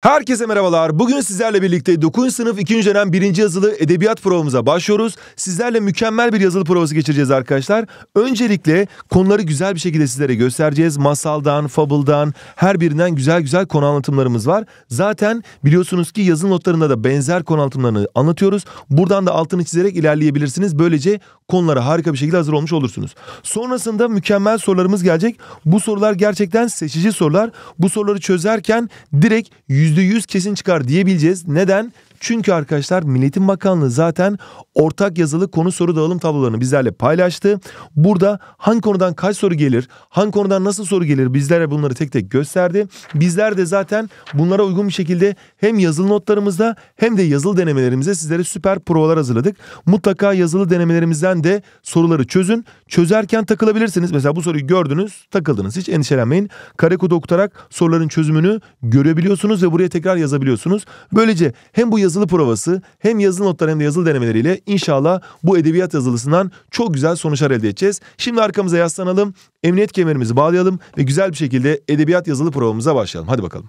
Herkese merhabalar. Bugün sizlerle birlikte 9. sınıf 2. dönem 1. yazılı edebiyat provamıza başlıyoruz. Sizlerle mükemmel bir yazılı provası geçireceğiz arkadaşlar. Öncelikle konuları güzel bir şekilde sizlere göstereceğiz. Masaldan, fabıldan, her birinden güzel güzel konu anlatımlarımız var. Zaten biliyorsunuz ki yazılı notlarında da benzer konu anlatımlarını anlatıyoruz. Buradan da altını çizerek ilerleyebilirsiniz. Böylece konulara harika bir şekilde hazır olmuş olursunuz. Sonrasında mükemmel sorularımız gelecek. Bu sorular gerçekten seçici sorular. Bu soruları çözerken direkt %100 kesin çıkar diyebileceğiz. Neden? Çünkü arkadaşlar Milletin Bakanlığı zaten ortak yazılı konu soru dağılım tablolarını bizlerle paylaştı. Burada hangi konudan kaç soru gelir, hangi konudan nasıl soru gelir bizlere bunları tek tek gösterdi. Bizler de zaten bunlara uygun bir şekilde hem yazılı notlarımızda hem de yazılı denemelerimizde sizlere süper provalar hazırladık. Mutlaka yazılı denemelerimizden de soruları çözün. Çözerken takılabilirsiniz. Mesela bu soruyu gördünüz, takıldınız. Hiç endişelenmeyin. Karekodu okutarak soruların çözümünü görebiliyorsunuz ve buraya tekrar yazabiliyorsunuz. Böylece hem bu yazı yazılı provası hem yazılı notlar hem de yazılı denemeleriyle inşallah bu edebiyat yazılısından çok güzel sonuçlar elde edeceğiz. Şimdi arkamıza yaslanalım, emniyet kemerimizi bağlayalım ve güzel bir şekilde edebiyat yazılı provamıza başlayalım. Hadi bakalım.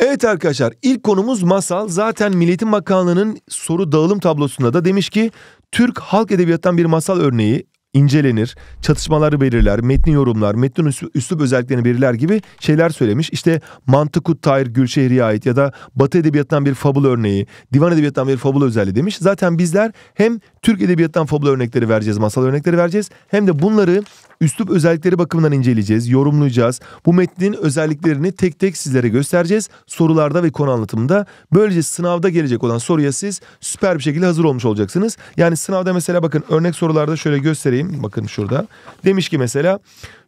Evet arkadaşlar ilk konumuz masal. Zaten milletin Eğitim Bakanlığı'nın soru dağılım tablosunda da demiş ki Türk halk edebiyattan bir masal örneği incelenir, çatışmaları belirler, metni yorumlar, metnin üslup özelliklerini belirler gibi şeyler söylemiş. İşte Mantıkut Tahir Gülşehir'e ait ya da Batı Edebiyatı'ndan bir fabul örneği, divan edebiyatından bir fabul özelliği demiş. Zaten bizler hem Türk Edebiyat'tan fabul örnekleri vereceğiz, masal örnekleri vereceğiz hem de bunları üslup özellikleri bakımından inceleyeceğiz, yorumlayacağız. Bu metnin özelliklerini tek tek sizlere göstereceğiz sorularda ve konu anlatımında. Böylece sınavda gelecek olan soruya siz süper bir şekilde hazır olmuş olacaksınız. Yani sınavda mesela bakın örnek sorularda şöyle göstereyim göstereyim. Bakın şurada. Demiş ki mesela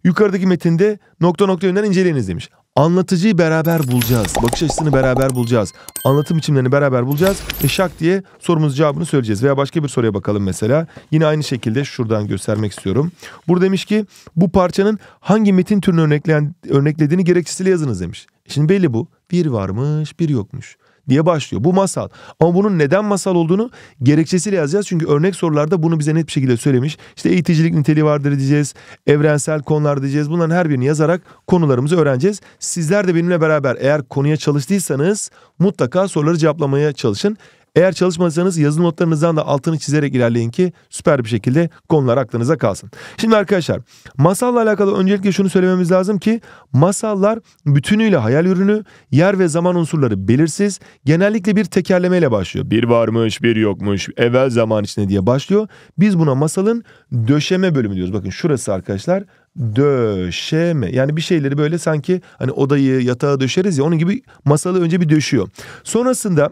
yukarıdaki metinde nokta nokta yönden inceleyiniz demiş. Anlatıcıyı beraber bulacağız. Bakış açısını beraber bulacağız. Anlatım biçimlerini beraber bulacağız. Ve şak diye sorumuzun cevabını söyleyeceğiz. Veya başka bir soruya bakalım mesela. Yine aynı şekilde şuradan göstermek istiyorum. Burada demiş ki bu parçanın hangi metin türünü örnekleyen, örneklediğini gerekçesiyle yazınız demiş. E şimdi belli bu. Bir varmış bir yokmuş diye başlıyor. Bu masal. Ama bunun neden masal olduğunu gerekçesiyle yazacağız. Çünkü örnek sorularda bunu bize net bir şekilde söylemiş. İşte eğiticilik niteliği vardır diyeceğiz. Evrensel konular diyeceğiz. Bunların her birini yazarak konularımızı öğreneceğiz. Sizler de benimle beraber eğer konuya çalıştıysanız mutlaka soruları cevaplamaya çalışın. Eğer çalışmasanız yazılı notlarınızdan da altını çizerek ilerleyin ki süper bir şekilde konular aklınıza kalsın. Şimdi arkadaşlar masalla alakalı öncelikle şunu söylememiz lazım ki masallar bütünüyle hayal ürünü, yer ve zaman unsurları belirsiz, genellikle bir tekerlemeyle başlıyor. Bir varmış, bir yokmuş, evvel zaman içinde diye başlıyor. Biz buna masalın döşeme bölümü diyoruz. Bakın şurası arkadaşlar döşeme. Yani bir şeyleri böyle sanki hani odayı yatağı döşeriz ya onun gibi masalı önce bir döşüyor. Sonrasında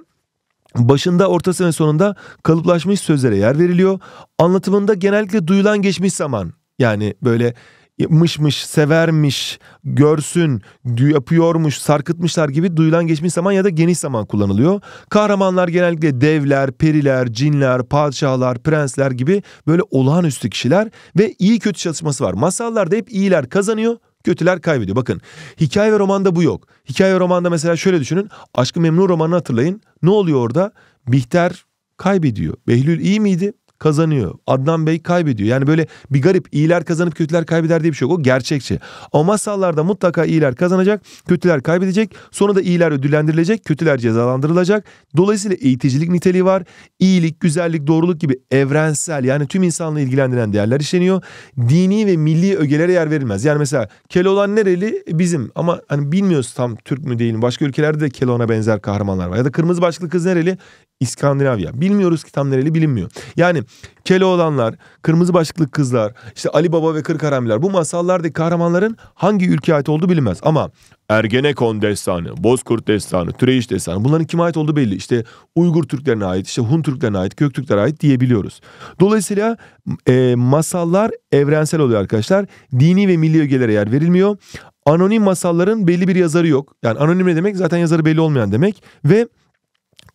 Başında, ortası ve sonunda kalıplaşmış sözlere yer veriliyor. Anlatımında genellikle duyulan geçmiş zaman yani böyle mışmış, severmiş, görsün, yapıyormuş, sarkıtmışlar gibi duyulan geçmiş zaman ya da geniş zaman kullanılıyor. Kahramanlar genellikle devler, periler, cinler, padişahlar, prensler gibi böyle olağanüstü kişiler ve iyi kötü çalışması var. Masallarda hep iyiler kazanıyor, Götüler kaybediyor. Bakın hikaye ve romanda bu yok. Hikaye ve romanda mesela şöyle düşünün. Aşkı Memnu romanını hatırlayın. Ne oluyor orada? Bihter kaybediyor. Behlül iyi miydi? kazanıyor. Adnan Bey kaybediyor. Yani böyle bir garip iyiler kazanıp kötüler kaybeder diye bir şey yok. O gerçekçi. Ama masallarda mutlaka iyiler kazanacak, kötüler kaybedecek. Sonra da iyiler ödüllendirilecek, kötüler cezalandırılacak. Dolayısıyla eğiticilik niteliği var. İyilik, güzellik, doğruluk gibi evrensel yani tüm insanla ilgilendiren değerler işleniyor. Dini ve milli ögelere yer verilmez. Yani mesela Keloğlan nereli? Bizim. Ama hani bilmiyoruz tam Türk mü değil mi? Başka ülkelerde de Keloğlan'a benzer kahramanlar var. Ya da Kırmızı Başlı Kız nereli? İskandinavya. Bilmiyoruz ki tam nereli bilinmiyor. Yani Keloğlanlar, Kırmızı Başlıklı Kızlar, işte Ali Baba ve Kırk Haramiler bu masallardaki kahramanların hangi ülkeye ait olduğu bilinmez. Ama Ergenekon destanı, Bozkurt destanı, Türeyiş destanı bunların kime ait olduğu belli. İşte Uygur Türklerine ait, işte Hun Türklerine ait, Kök Türklerine ait diyebiliyoruz. Dolayısıyla e, masallar evrensel oluyor arkadaşlar. Dini ve milli ögelere yer verilmiyor. Anonim masalların belli bir yazarı yok. Yani anonim ne demek? Zaten yazarı belli olmayan demek. Ve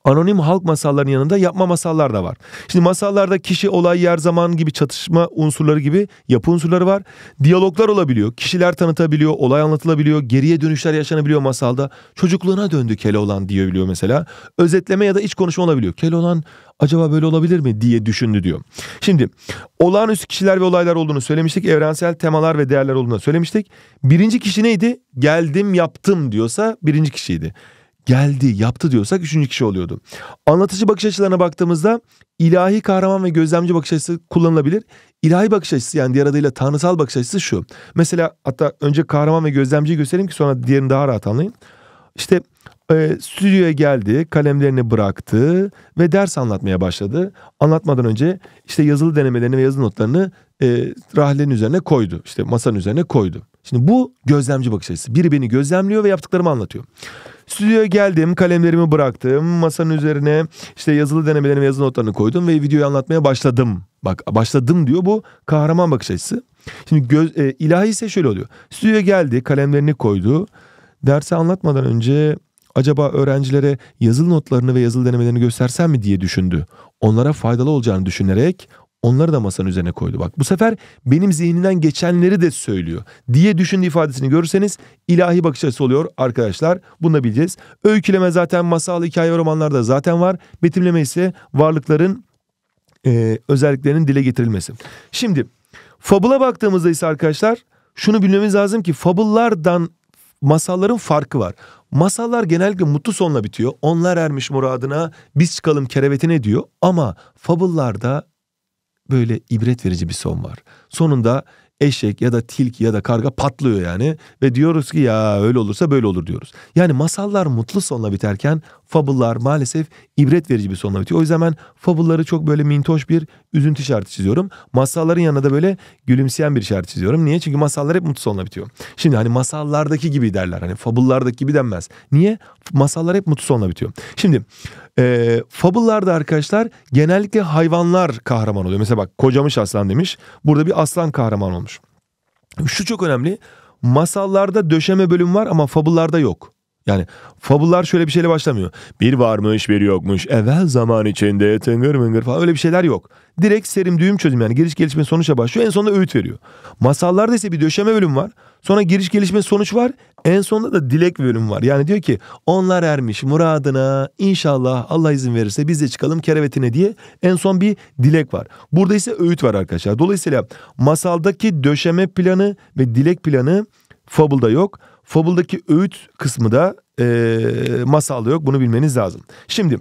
anonim halk masallarının yanında yapma masallar da var. Şimdi masallarda kişi, olay, yer, zaman gibi çatışma unsurları gibi yapı unsurları var. Diyaloglar olabiliyor. Kişiler tanıtabiliyor, olay anlatılabiliyor, geriye dönüşler yaşanabiliyor masalda. Çocukluğuna döndü Keloğlan diyebiliyor mesela. Özetleme ya da iç konuşma olabiliyor. Keloğlan acaba böyle olabilir mi diye düşündü diyor. Şimdi olağanüstü kişiler ve olaylar olduğunu söylemiştik. Evrensel temalar ve değerler olduğunu söylemiştik. Birinci kişi neydi? Geldim yaptım diyorsa birinci kişiydi geldi, yaptı diyorsak üçüncü kişi oluyordu. Anlatıcı bakış açılarına baktığımızda ilahi kahraman ve gözlemci bakış açısı kullanılabilir. İlahi bakış açısı yani diğer adıyla tanrısal bakış açısı şu. Mesela hatta önce kahraman ve gözlemciyi göstereyim ki sonra diğerini daha rahat anlayın. İşte e, stüdyoya geldi, kalemlerini bıraktı ve ders anlatmaya başladı. Anlatmadan önce işte yazılı denemelerini ve yazılı notlarını e, rahlenin üzerine koydu. İşte masanın üzerine koydu. Şimdi bu gözlemci bakış açısı. Biri beni gözlemliyor ve yaptıklarımı anlatıyor. Stüdyoya geldim, kalemlerimi bıraktım. Masanın üzerine işte yazılı denemelerimi, yazılı notlarını koydum ve videoyu anlatmaya başladım. Bak başladım diyor bu kahraman bakış açısı. Şimdi göz, e, ilahi ise şöyle oluyor. Stüdyoya geldi, kalemlerini koydu. Dersi anlatmadan önce acaba öğrencilere yazılı notlarını ve yazılı denemelerini göstersem mi diye düşündü. Onlara faydalı olacağını düşünerek Onları da masanın üzerine koydu. Bak bu sefer benim zihninden geçenleri de söylüyor diye düşündüğü ifadesini görürseniz ilahi bakış açısı oluyor arkadaşlar. Bunu da bileceğiz. Öyküleme zaten masal, hikaye ve romanlarda zaten var. Betimleme ise varlıkların e, özelliklerinin dile getirilmesi. Şimdi fabula baktığımızda ise arkadaşlar şunu bilmemiz lazım ki fabullardan masalların farkı var. Masallar genellikle mutlu sonla bitiyor. Onlar ermiş muradına, biz çıkalım kerevetine diyor. Ama fabullarda böyle ibret verici bir son var. Sonunda eşek ya da tilk ya da karga patlıyor yani ve diyoruz ki ya öyle olursa böyle olur diyoruz. Yani masallar mutlu sonla biterken fabullar maalesef ibret verici bir sonla bitiyor. O yüzden ben fabulları çok böyle mintoş bir üzüntü işareti çiziyorum. Masalların yanına da böyle gülümseyen bir işaret çiziyorum. Niye? Çünkü masallar hep mutlu sonla bitiyor. Şimdi hani masallardaki gibi derler. Hani fabullardaki gibi denmez. Niye? Masallar hep mutlu sonla bitiyor. Şimdi e, fabullarda arkadaşlar genellikle hayvanlar kahraman oluyor. Mesela bak kocamış aslan demiş. Burada bir aslan kahraman olmuş. Şu çok önemli. Masallarda döşeme bölüm var ama fabullarda yok. Yani fabullar şöyle bir şeyle başlamıyor. Bir varmış bir yokmuş. Evvel zaman içinde tıngır mıngır falan öyle bir şeyler yok. Direkt serim düğüm çözüm yani giriş gelişme sonuça başlıyor. En sonunda öğüt veriyor. Masallarda ise bir döşeme bölüm var. Sonra giriş gelişme sonuç var. En sonunda da dilek bölüm var. Yani diyor ki onlar ermiş muradına inşallah Allah izin verirse biz de çıkalım kerevetine diye en son bir dilek var. Burada ise öğüt var arkadaşlar. Dolayısıyla masaldaki döşeme planı ve dilek planı fabulda yok. Fable'daki öğüt kısmı da e, masalda yok. Bunu bilmeniz lazım. Şimdi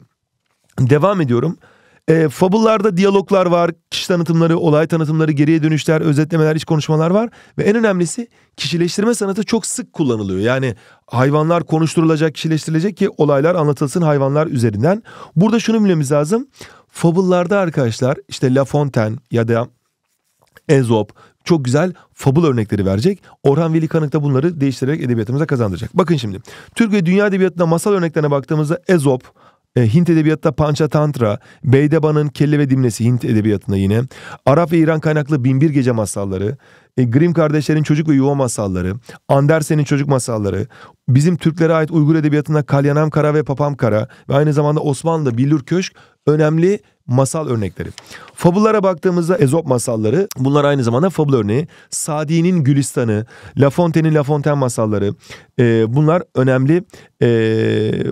devam ediyorum. E, Fable'larda diyaloglar var, kişi tanıtımları, olay tanıtımları, geriye dönüşler, özetlemeler, iç konuşmalar var. Ve en önemlisi kişileştirme sanatı çok sık kullanılıyor. Yani hayvanlar konuşturulacak, kişileştirilecek ki olaylar anlatılsın hayvanlar üzerinden. Burada şunu bilmemiz lazım. Fable'larda arkadaşlar işte La Fontaine ya da Ezop çok güzel fabul örnekleri verecek. Orhan Veli Kanık da bunları değiştirerek edebiyatımıza kazandıracak. Bakın şimdi Türk ve dünya edebiyatında masal örneklerine baktığımızda Ezop, e, Hint edebiyatta Panca Tantra, Beydeba'nın Kelle ve Dimnesi Hint edebiyatında yine, Arap ve İran kaynaklı Binbir Gece masalları, e, Grimm kardeşlerin Çocuk ve Yuva masalları, Andersen'in Çocuk masalları, bizim Türklere ait Uygur edebiyatında Kalyanam Kara ve Papam Kara ve aynı zamanda Osmanlı'da Billur Köşk önemli masal örnekleri. Fabullara baktığımızda Ezop masalları bunlar aynı zamanda fabul örneği. Sadi'nin Gülistan'ı, La Fontaine'in La Fontaine masalları e, bunlar önemli e,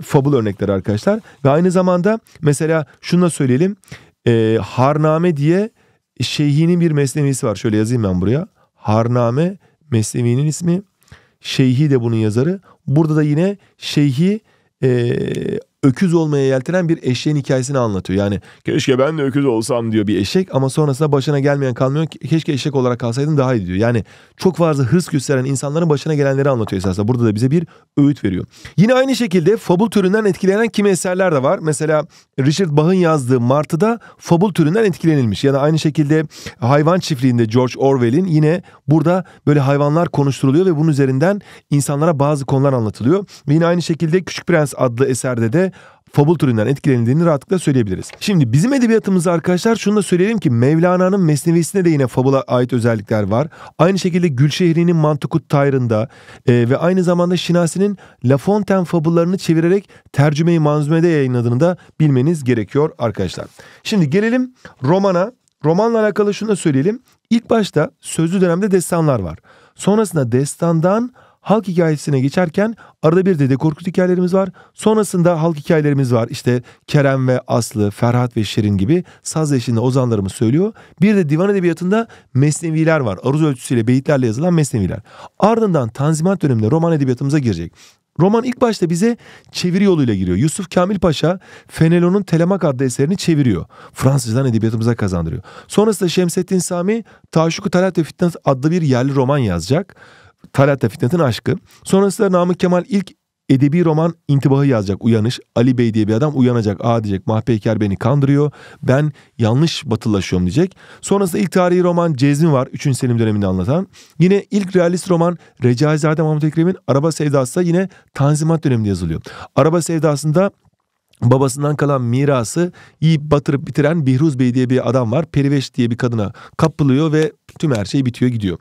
fabul örnekleri arkadaşlar. Ve aynı zamanda mesela şunu da söyleyelim. E, Harname diye Şeyhi'nin bir mesnevisi var. Şöyle yazayım ben buraya. Harname mesnevinin ismi. Şeyhi de bunun yazarı. Burada da yine Şeyhi e, öküz olmaya yeltenen bir eşeğin hikayesini anlatıyor. Yani keşke ben de öküz olsam diyor bir eşek ama sonrasında başına gelmeyen kalmıyor. Keşke eşek olarak kalsaydın daha iyi diyor. Yani çok fazla hırs gösteren insanların başına gelenleri anlatıyor esasında. Burada da bize bir öğüt veriyor. Yine aynı şekilde fabul türünden etkilenen kimi eserler de var. Mesela Richard Bach'ın yazdığı Martı'da fabul türünden etkilenilmiş. Ya da aynı şekilde hayvan çiftliğinde George Orwell'in yine burada böyle hayvanlar konuşturuluyor ve bunun üzerinden insanlara bazı konular anlatılıyor. Ve yine aynı şekilde Küçük Prens adlı eserde de Fabul türünden etkilenildiğini rahatlıkla söyleyebiliriz. Şimdi bizim edebiyatımızda arkadaşlar şunu da söyleyelim ki Mevlana'nın Mesnevisinde de yine Fabul'a ait özellikler var. Aynı şekilde Gülşehri'nin Mantıkut Tayrında e, ve aynı zamanda Şinasi'nin La Fontaine fabullarını çevirerek tercümeyi manzumede yayınladığını da bilmeniz gerekiyor arkadaşlar. Şimdi gelelim romana. Romanla alakalı şunu da söyleyelim. İlk başta sözlü dönemde destanlar var. Sonrasında destandan halk hikayesine geçerken arada bir Dede Korkut hikayelerimiz var. Sonrasında halk hikayelerimiz var. İşte Kerem ve Aslı, Ferhat ve Şirin gibi saz eşliğinde ozanlarımız söylüyor. Bir de divan edebiyatında mesneviler var. Aruz ölçüsüyle beyitlerle yazılan mesneviler. Ardından Tanzimat döneminde roman edebiyatımıza girecek. Roman ilk başta bize çeviri yoluyla giriyor. Yusuf Kamil Paşa Fenelon'un Telemak adlı eserini çeviriyor. Fransızdan edebiyatımıza kazandırıyor. Sonrasında Şemsettin Sami Taşuku Talat ve Fitnat adlı bir yerli roman yazacak. Talat'ta Fitnat'ın aşkı. Sonrasında Namık Kemal ilk edebi roman intibahı yazacak Uyanış. Ali Bey diye bir adam uyanacak. Aa diyecek Mahpeyker beni kandırıyor. Ben yanlış batılaşıyorum diyecek. Sonrasında ilk tarihi roman Cezmi var. Üçüncü Selim döneminde anlatan. Yine ilk realist roman Recaizade Mahmut Ekrem'in Araba Sevdası da yine Tanzimat döneminde yazılıyor. Araba Sevdası'nda babasından kalan mirası iyi batırıp bitiren Bihruz Bey diye bir adam var. Periveş diye bir kadına kapılıyor ve tüm her şey bitiyor gidiyor.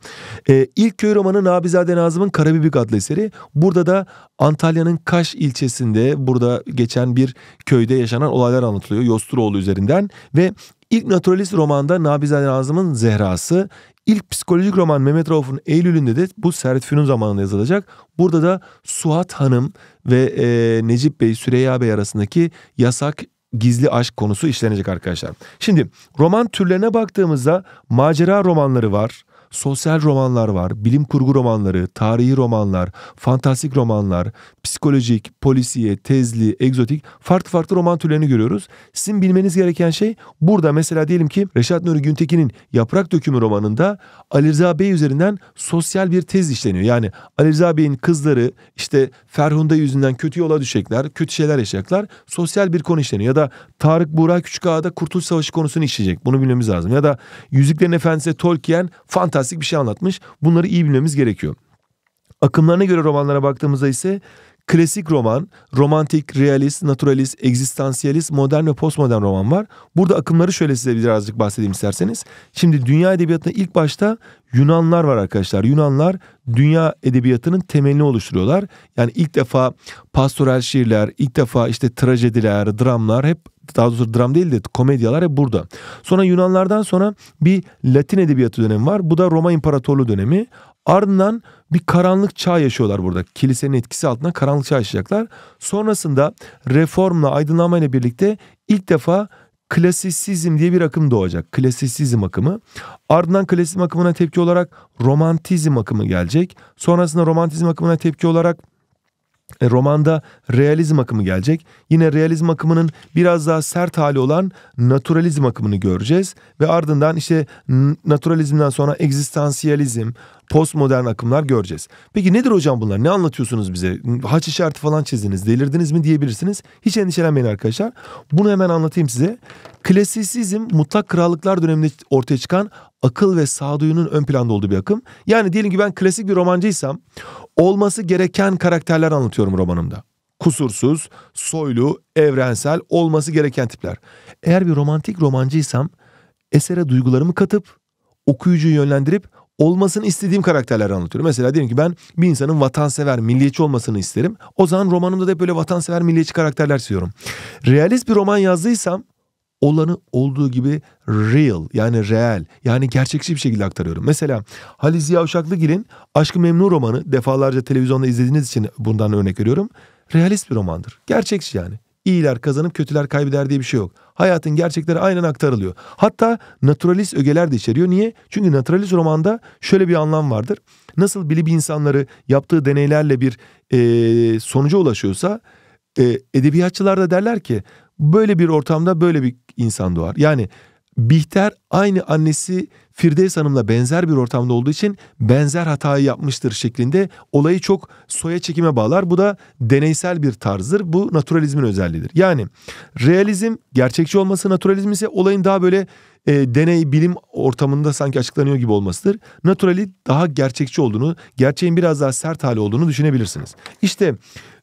Ee, ilk köy romanı Nabizade Nazım'ın Karabibik adlı eseri. Burada da Antalya'nın Kaş ilçesinde burada geçen bir köyde yaşanan olaylar anlatılıyor. Yosturoğlu üzerinden ve İlk naturalist romanda Nabizade Nazım'ın Zehra'sı, İlk psikolojik roman Mehmet Rauf'un Eylül'ünde de bu Servet Fünun zamanında yazılacak. Burada da Suat Hanım ve e, Necip Bey, Süreyya Bey arasındaki yasak gizli aşk konusu işlenecek arkadaşlar. Şimdi roman türlerine baktığımızda macera romanları var sosyal romanlar var, bilim kurgu romanları, tarihi romanlar, fantastik romanlar, psikolojik, polisiye, tezli, egzotik farklı farklı roman türlerini görüyoruz. Sizin bilmeniz gereken şey burada mesela diyelim ki Reşat Nuri Güntekin'in Yaprak Dökümü romanında Ali Rıza Bey üzerinden sosyal bir tez işleniyor. Yani Ali Rıza Bey'in kızları işte Ferhunda yüzünden kötü yola düşecekler, kötü şeyler yaşayacaklar. Sosyal bir konu işleniyor ya da Tarık Buğra Küçükağa'da Kurtuluş Savaşı konusunu işleyecek. Bunu bilmemiz lazım. Ya da Yüzüklerin Efendisi Tolkien fantastik fantastik bir şey anlatmış. Bunları iyi bilmemiz gerekiyor. Akımlarına göre romanlara baktığımızda ise klasik roman, romantik, realist, naturalist, egzistansiyalist, modern ve postmodern roman var. Burada akımları şöyle size birazcık bahsedeyim isterseniz. Şimdi dünya edebiyatında ilk başta Yunanlar var arkadaşlar. Yunanlar dünya edebiyatının temelini oluşturuyorlar. Yani ilk defa pastoral şiirler, ilk defa işte trajediler, dramlar hep daha doğrusu dram değil de komedyalar hep burada. Sonra Yunanlardan sonra bir Latin edebiyatı dönemi var. Bu da Roma İmparatorluğu dönemi. Ardından bir karanlık çağ yaşıyorlar burada. Kilisenin etkisi altında karanlık çağ yaşayacaklar. Sonrasında reformla, aydınlanmayla birlikte ilk defa klasisizm diye bir akım doğacak. Klasisizm akımı. Ardından klasizm akımına tepki olarak romantizm akımı gelecek. Sonrasında romantizm akımına tepki olarak e, romanda realizm akımı gelecek. Yine realizm akımının biraz daha sert hali olan naturalizm akımını göreceğiz ve ardından işte naturalizmden sonra egzistansiyalizm, postmodern akımlar göreceğiz. Peki nedir hocam bunlar? Ne anlatıyorsunuz bize? Haç işareti falan çizdiniz, delirdiniz mi diyebilirsiniz. Hiç endişelenmeyin arkadaşlar. Bunu hemen anlatayım size. Klasisizm mutlak krallıklar döneminde ortaya çıkan akıl ve sağduyunun ön planda olduğu bir akım. Yani diyelim ki ben klasik bir romancıysam olması gereken karakterler anlatıyorum romanımda kusursuz, soylu, evrensel olması gereken tipler. Eğer bir romantik romancıysam esere duygularımı katıp okuyucuyu yönlendirip olmasını istediğim karakterleri anlatıyorum. Mesela diyelim ki ben bir insanın vatansever, milliyetçi olmasını isterim. O zaman romanımda da böyle vatansever, milliyetçi karakterler çiziyorum. Realist bir roman yazdıysam olanı olduğu gibi real yani real yani gerçekçi bir şekilde aktarıyorum. Mesela Halil Ziya Uşaklıgil'in Aşkı Memnu romanı defalarca televizyonda izlediğiniz için bundan örnek veriyorum. Realist bir romandır. Gerçekçi yani iyiler kazanıp kötüler kaybeder diye bir şey yok. Hayatın gerçekleri aynen aktarılıyor. Hatta naturalist ögeler de içeriyor. Niye? Çünkü naturalist romanda şöyle bir anlam vardır. Nasıl bilim insanları yaptığı deneylerle bir e, sonuca ulaşıyorsa e, edebiyatçılar da derler ki böyle bir ortamda böyle bir insan doğar. Yani Bihter aynı annesi Firdevs Hanım'la benzer bir ortamda olduğu için benzer hatayı yapmıştır şeklinde olayı çok soya çekime bağlar. Bu da deneysel bir tarzdır. Bu naturalizmin özelliğidir. Yani realizm gerçekçi olması, naturalizm ise olayın daha böyle e, deney bilim ortamında sanki açıklanıyor gibi olmasıdır. Naturali daha gerçekçi olduğunu, gerçeğin biraz daha sert hali olduğunu düşünebilirsiniz. İşte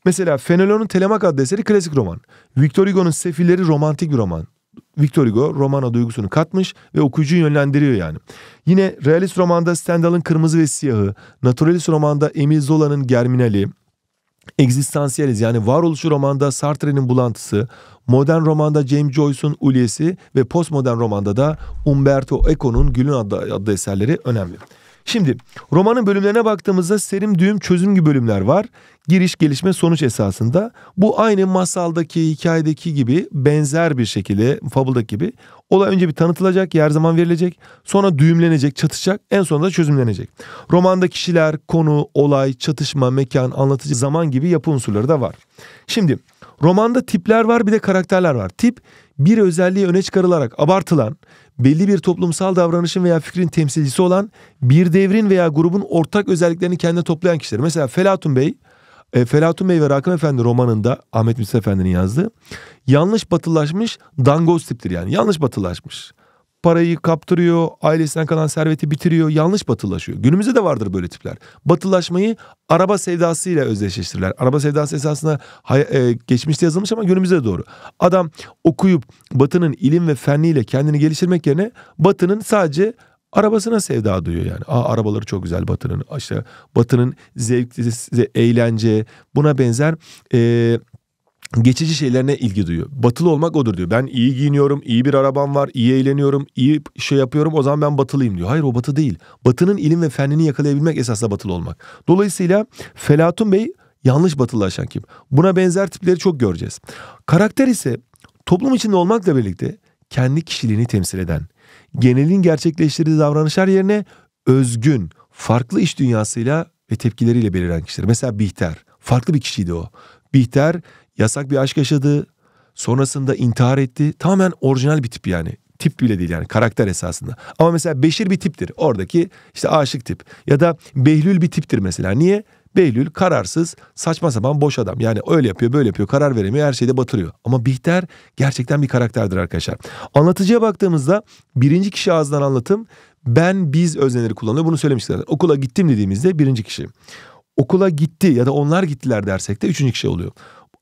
mesela Fenelon'un Telemak adlı eseri klasik roman. Victor Hugo'nun Sefilleri romantik bir roman. Victor Hugo romana duygusunu katmış ve okuyucuyu yönlendiriyor yani. Yine realist romanda Stendhal'ın Kırmızı ve Siyahı, naturalist romanda Emil Zola'nın Germinali, Existansiyeliz yani varoluşu romanda Sartre'nin bulantısı, modern romanda James Joyce'un Ulyesi ve postmodern romanda da Umberto Eco'nun Gül'ün adlı, adlı eserleri önemli. Şimdi romanın bölümlerine baktığımızda serim, düğüm, çözüm gibi bölümler var. Giriş, gelişme, sonuç esasında. Bu aynı masaldaki, hikayedeki gibi benzer bir şekilde, fabldaki gibi. Olay önce bir tanıtılacak, yer zaman verilecek. Sonra düğümlenecek, çatışacak. En sonunda çözümlenecek. Romanda kişiler, konu, olay, çatışma, mekan, anlatıcı, zaman gibi yapı unsurları da var. Şimdi romanda tipler var bir de karakterler var. Tip bir özelliği öne çıkarılarak abartılan, belli bir toplumsal davranışın veya fikrin temsilcisi olan bir devrin veya grubun ortak özelliklerini kendine toplayan kişiler. Mesela Felatun Bey, e, Felatun Bey ve Rakım Efendi romanında Ahmet Mithat Efendi'nin yazdığı yanlış batılaşmış dangoz tiptir yani yanlış batılaşmış parayı kaptırıyor, ailesinden kalan serveti bitiriyor, yanlış batılaşıyor. Günümüzde de vardır böyle tipler. Batılaşmayı araba sevdasıyla özdeşleştirirler. Araba sevdası esasında e, geçmişte yazılmış ama günümüzde doğru. Adam okuyup batının ilim ve fenniyle kendini geliştirmek yerine batının sadece arabasına sevda duyuyor yani. Aa arabaları çok güzel Batı'nın. İşte Batı'nın zevk, eğlence, buna benzer e, geçici şeylerine ilgi duyuyor. Batılı olmak odur diyor. Ben iyi giyiniyorum, iyi bir arabam var, iyi eğleniyorum, iyi şey yapıyorum o zaman ben batılıyım diyor. Hayır o batı değil. Batının ilim ve fennini yakalayabilmek esasla batılı olmak. Dolayısıyla Felatun Bey yanlış batılaşan kim? Buna benzer tipleri çok göreceğiz. Karakter ise toplum içinde olmakla birlikte kendi kişiliğini temsil eden, genelin gerçekleştirdiği davranışlar yerine özgün, farklı iş dünyasıyla ve tepkileriyle beliren kişiler. Mesela Bihter. Farklı bir kişiydi o. Bihter yasak bir aşk yaşadı. Sonrasında intihar etti. Tamamen orijinal bir tip yani. Tip bile değil yani karakter esasında. Ama mesela Beşir bir tiptir. Oradaki işte aşık tip. Ya da Behlül bir tiptir mesela. Niye? Behlül kararsız, saçma sapan boş adam. Yani öyle yapıyor, böyle yapıyor, karar veremiyor, her şeyde batırıyor. Ama Bihter gerçekten bir karakterdir arkadaşlar. Anlatıcıya baktığımızda birinci kişi ağızdan anlatım, ben, biz özneleri kullanıyor. Bunu söylemişler. Okula gittim dediğimizde birinci kişi. Okula gitti ya da onlar gittiler dersek de üçüncü kişi oluyor.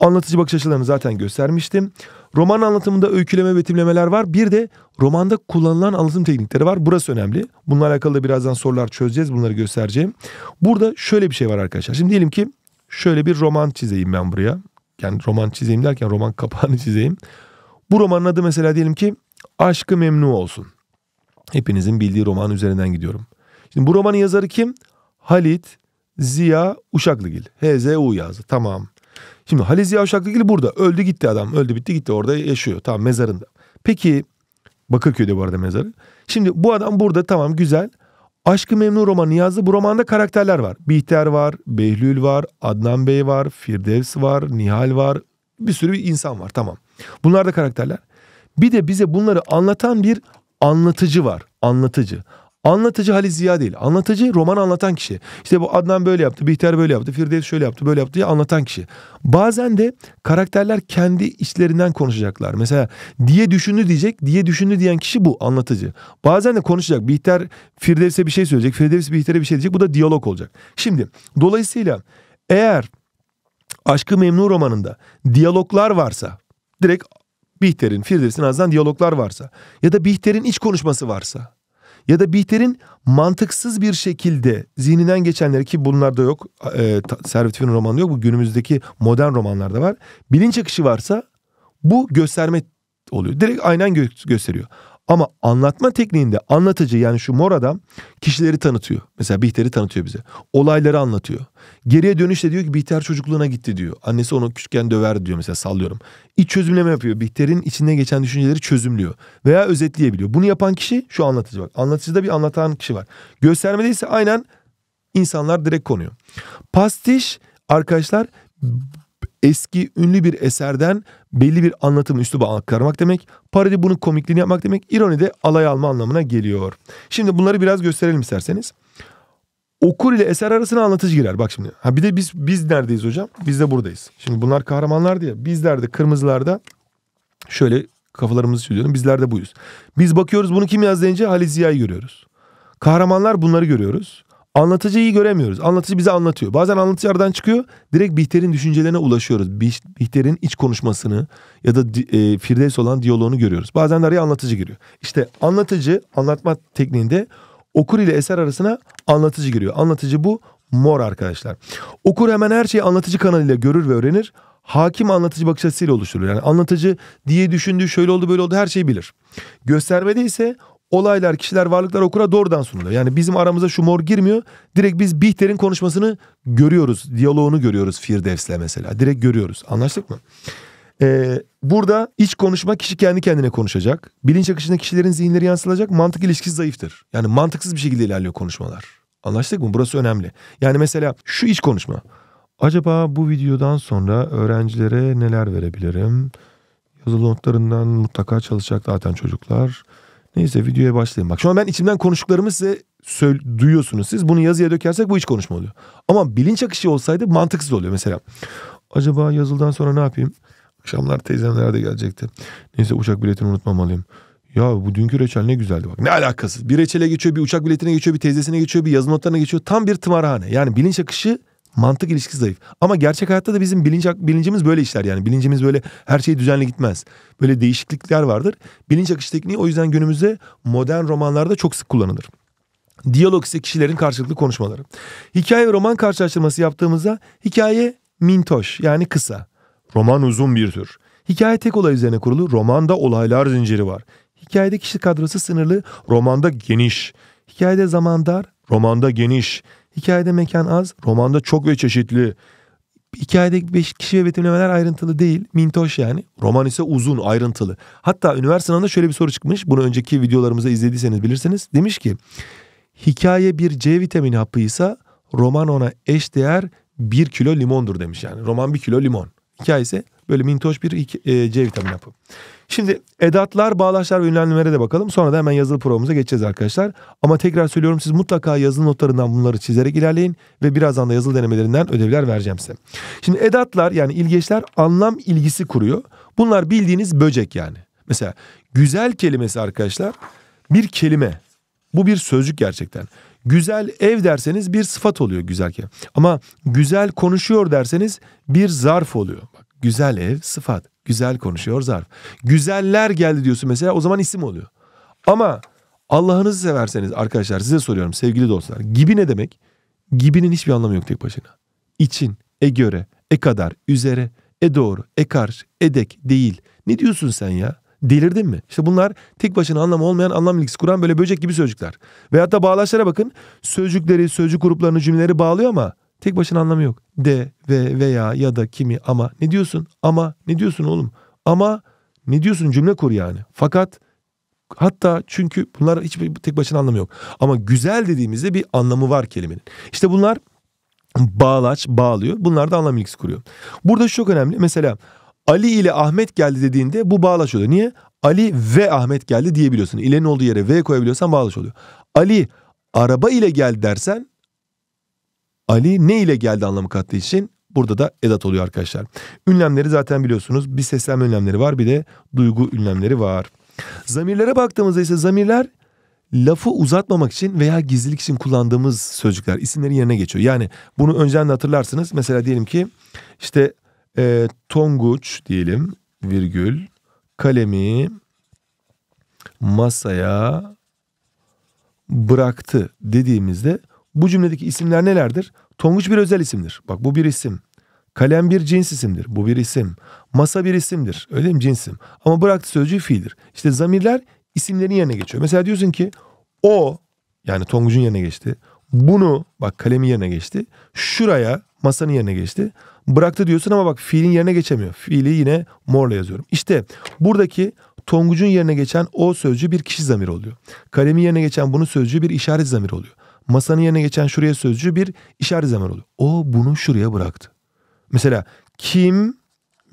Anlatıcı bakış açılarını zaten göstermiştim. Roman anlatımında öyküleme betimlemeler var. Bir de romanda kullanılan anlatım teknikleri var. Burası önemli. Bununla alakalı da birazdan sorular çözeceğiz. Bunları göstereceğim. Burada şöyle bir şey var arkadaşlar. Şimdi diyelim ki şöyle bir roman çizeyim ben buraya. Yani roman çizeyim derken roman kapağını çizeyim. Bu romanın adı mesela diyelim ki Aşkı Memnu olsun. Hepinizin bildiği roman üzerinden gidiyorum. Şimdi bu romanın yazarı kim? Halit Ziya Uşaklıgil. HZU yazdı. Tamam. Şimdi Halil Ziya ilgili burada. Öldü gitti adam. Öldü bitti gitti. Orada yaşıyor. Tamam mezarında. Peki Bakırköy'de bu arada mezarı. Şimdi bu adam burada tamam güzel. Aşkı Memnu romanı yazdı. Bu romanda karakterler var. Bihter var, Behlül var, Adnan Bey var, Firdevs var, Nihal var. Bir sürü bir insan var tamam. Bunlar da karakterler. Bir de bize bunları anlatan bir anlatıcı var. Anlatıcı. Anlatıcı Halil Ziya değil. Anlatıcı roman anlatan kişi. İşte bu Adnan böyle yaptı, Bihter böyle yaptı, Firdevs şöyle yaptı, böyle yaptı diye anlatan kişi. Bazen de karakterler kendi içlerinden konuşacaklar. Mesela diye düşündü diyecek, diye düşündü diyen kişi bu anlatıcı. Bazen de konuşacak. Bihter Firdevs'e bir şey söyleyecek, Firdevs Bihter'e bir şey diyecek. Bu da diyalog olacak. Şimdi dolayısıyla eğer Aşkı Memnu romanında diyaloglar varsa direkt Bihter'in, Firdevs'in ağzından diyaloglar varsa ya da Bihter'in iç konuşması varsa ya da Bihter'in mantıksız bir şekilde zihninden geçenleri ki bunlar da yok. E, Servet Fünun romanında yok. Bu günümüzdeki modern romanlarda var. Bilinç akışı varsa bu gösterme oluyor. Direkt aynen gösteriyor. Ama anlatma tekniğinde anlatıcı yani şu mor adam kişileri tanıtıyor. Mesela Bihter'i tanıtıyor bize. Olayları anlatıyor. Geriye dönüşte diyor ki Bihter çocukluğuna gitti diyor. Annesi onu küçükken döverdi diyor mesela sallıyorum. İç çözümleme yapıyor. Bihter'in içinde geçen düşünceleri çözümlüyor. Veya özetleyebiliyor. Bunu yapan kişi şu anlatıcı bak. Anlatıcıda bir anlatan kişi var. Göstermede ise aynen insanlar direkt konuyor. Pastiş arkadaşlar eski ünlü bir eserden belli bir anlatım üsluba aktarmak demek. Parodi bunun komikliğini yapmak demek. İroni de alay alma anlamına geliyor. Şimdi bunları biraz gösterelim isterseniz. Okur ile eser arasına anlatıcı girer. Bak şimdi. Ha bir de biz biz neredeyiz hocam? Biz de buradayız. Şimdi bunlar kahramanlar diye. Bizler de kırmızılarda şöyle kafalarımızı söylüyorum, Bizler de buyuz. Biz bakıyoruz bunu kim yazdı deyince Halil Ziya'yı görüyoruz. Kahramanlar bunları görüyoruz. Anlatıcıyı göremiyoruz. Anlatıcı bize anlatıyor. Bazen anlatıcı aradan çıkıyor. Direkt Bihter'in düşüncelerine ulaşıyoruz. Bihter'in iç konuşmasını ya da e, Firdevs olan diyaloğunu görüyoruz. Bazen de araya anlatıcı giriyor. İşte anlatıcı anlatma tekniğinde okur ile eser arasına anlatıcı giriyor. Anlatıcı bu mor arkadaşlar. Okur hemen her şeyi anlatıcı kanalıyla görür ve öğrenir. Hakim anlatıcı bakış açısıyla oluşturur. Yani anlatıcı diye düşündüğü şöyle oldu böyle oldu her şeyi bilir. Göstermede ise olaylar, kişiler, varlıklar okura doğrudan sunuluyor. Yani bizim aramıza şu mor girmiyor. Direkt biz Bihter'in konuşmasını görüyoruz. Diyaloğunu görüyoruz Firdevs'le mesela. Direkt görüyoruz. Anlaştık mı? Ee, burada iç konuşma kişi kendi kendine konuşacak. Bilinç akışında kişilerin zihinleri yansılacak. Mantık ilişkisi zayıftır. Yani mantıksız bir şekilde ilerliyor konuşmalar. Anlaştık mı? Burası önemli. Yani mesela şu iç konuşma. Acaba bu videodan sonra öğrencilere neler verebilirim? Yazılı notlarından mutlaka çalışacak zaten çocuklar. Neyse videoya başlayayım. Bak şu an ben içimden konuştuklarımı size duyuyorsunuz siz. Bunu yazıya dökersek bu hiç konuşma oluyor. Ama bilinç akışı olsaydı mantıksız oluyor mesela. Acaba yazıldan sonra ne yapayım? Akşamlar teyzem nerede gelecekti. Neyse uçak biletini unutmamalıyım. Ya bu dünkü reçel ne güzeldi bak. Ne alakası? Bir reçele geçiyor, bir uçak biletine geçiyor, bir teyzesine geçiyor, bir yazı notlarına geçiyor. Tam bir tımarhane. Yani bilinç akışı Mantık ilişkisi zayıf. Ama gerçek hayatta da bizim bilinç, bilincimiz böyle işler yani. Bilincimiz böyle her şey düzenli gitmez. Böyle değişiklikler vardır. Bilinç akış tekniği o yüzden günümüzde modern romanlarda çok sık kullanılır. Diyalog ise kişilerin karşılıklı konuşmaları. Hikaye ve roman karşılaştırması yaptığımızda hikaye mintoş yani kısa. Roman uzun bir tür. Hikaye tek olay üzerine kurulu, romanda olaylar zinciri var. Hikayede kişi kadrosu sınırlı, romanda geniş. Hikayede zaman dar, romanda geniş. Hikayede mekan az, romanda çok ve çeşitli. Hikayede kişi ve betimlemeler ayrıntılı değil. Mintoş yani. Roman ise uzun, ayrıntılı. Hatta üniversite sınavında şöyle bir soru çıkmış. Bunu önceki videolarımızda izlediyseniz bilirsiniz. Demiş ki hikaye bir C vitamini hapıysa roman ona eş değer bir kilo limondur demiş yani. Roman bir kilo limon. Hikaye ise Böyle mintoş bir e, C vitamini hapı. Şimdi edatlar, bağlaçlar ve ünlemlere de bakalım. Sonra da hemen yazılı programımıza geçeceğiz arkadaşlar. Ama tekrar söylüyorum siz mutlaka yazılı notlarından bunları çizerek ilerleyin. Ve birazdan da yazılı denemelerinden ödevler vereceğim size. Şimdi edatlar yani ilgeçler anlam ilgisi kuruyor. Bunlar bildiğiniz böcek yani. Mesela güzel kelimesi arkadaşlar bir kelime. Bu bir sözcük gerçekten. Güzel ev derseniz bir sıfat oluyor güzel kelime. Ama güzel konuşuyor derseniz bir zarf oluyor. Güzel ev sıfat. Güzel konuşuyor zarf. Güzeller geldi diyorsun mesela o zaman isim oluyor. Ama Allah'ınızı severseniz arkadaşlar size soruyorum sevgili dostlar. Gibi ne demek? Gibinin hiçbir anlamı yok tek başına. İçin, e göre, e kadar, üzere, e doğru, e karşı, edek, değil. Ne diyorsun sen ya? Delirdin mi? İşte bunlar tek başına anlamı olmayan anlam ilgisi kuran böyle böcek gibi sözcükler. Veyahut da bağlaçlara bakın. Sözcükleri, sözcük gruplarını, cümleleri bağlıyor ama Tek başına anlamı yok. De ve veya ya da kimi ama ne diyorsun? Ama ne diyorsun oğlum? Ama ne diyorsun cümle kur yani. Fakat hatta çünkü bunlar hiçbir tek başına anlamı yok. Ama güzel dediğimizde bir anlamı var kelimenin. İşte bunlar bağlaç, bağlıyor. Bunlar da anlam ilgisi kuruyor. Burada şu çok önemli. Mesela Ali ile Ahmet geldi dediğinde bu bağlaç oluyor. Niye? Ali ve Ahmet geldi diyebiliyorsun. İle'nin olduğu yere V koyabiliyorsan bağlaç oluyor. Ali araba ile geldi dersen Ali ne ile geldi anlamı kattığı için burada da edat oluyor arkadaşlar. Ünlemleri zaten biliyorsunuz. Bir seslenme ünlemleri var bir de duygu ünlemleri var. Zamirlere baktığımızda ise zamirler lafı uzatmamak için veya gizlilik için kullandığımız sözcükler isimlerin yerine geçiyor. Yani bunu önceden de hatırlarsınız. Mesela diyelim ki işte e, Tonguç diyelim virgül kalemi masaya bıraktı dediğimizde bu cümledeki isimler nelerdir? Tonguç bir özel isimdir. Bak bu bir isim. Kalem bir cins isimdir. Bu bir isim. Masa bir isimdir. Öyle değil mi? Cinsim. Ama bıraktı sözcüğü fiildir. İşte zamirler isimlerin yerine geçiyor. Mesela diyorsun ki o yani Tonguç'un yerine geçti. Bunu bak kalemin yerine geçti. Şuraya masanın yerine geçti. Bıraktı diyorsun ama bak fiilin yerine geçemiyor. Fiili yine morla yazıyorum. İşte buradaki Tonguç'un yerine geçen o sözcüğü bir kişi zamiri oluyor. Kalemin yerine geçen bunu sözcüğü bir işaret zamiri oluyor masanın yerine geçen şuraya sözcü bir işaret zaman oluyor. O bunu şuraya bıraktı. Mesela kim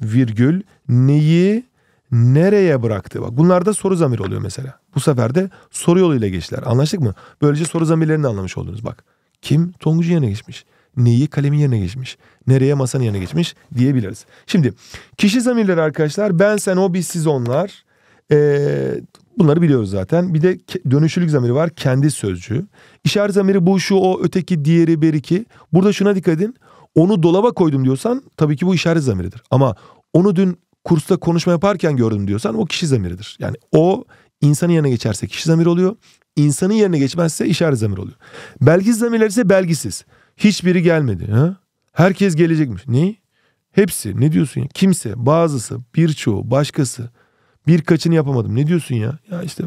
virgül neyi nereye bıraktı? Bak bunlarda soru zamiri oluyor mesela. Bu sefer de soru yoluyla geçtiler. Anlaştık mı? Böylece soru zamirlerini anlamış oldunuz bak. Kim Tonguç'un yerine geçmiş? Neyi kalemin yerine geçmiş? Nereye masanın yerine geçmiş diyebiliriz. Şimdi kişi zamirleri arkadaşlar ben sen o biz siz onlar. Ee, bunları biliyoruz zaten. Bir de dönüşülük zamiri var. Kendi sözcüğü. İşaret zamiri bu, şu, o, öteki, diğeri, iki. Burada şuna dikkat edin. Onu dolaba koydum diyorsan tabii ki bu işaret zamiridir. Ama onu dün kursta konuşma yaparken gördüm diyorsan o kişi zamiridir. Yani o insanın yerine geçerse kişi zamiri oluyor. İnsanın yerine geçmezse işaret zamiri oluyor. Belgisiz zamirler ise belgisiz. Hiçbiri gelmedi. Ha? Herkes gelecekmiş. Neyi? Hepsi ne diyorsun Kimse, bazısı, birçoğu, başkası. Birkaçını yapamadım. Ne diyorsun ya? Ya işte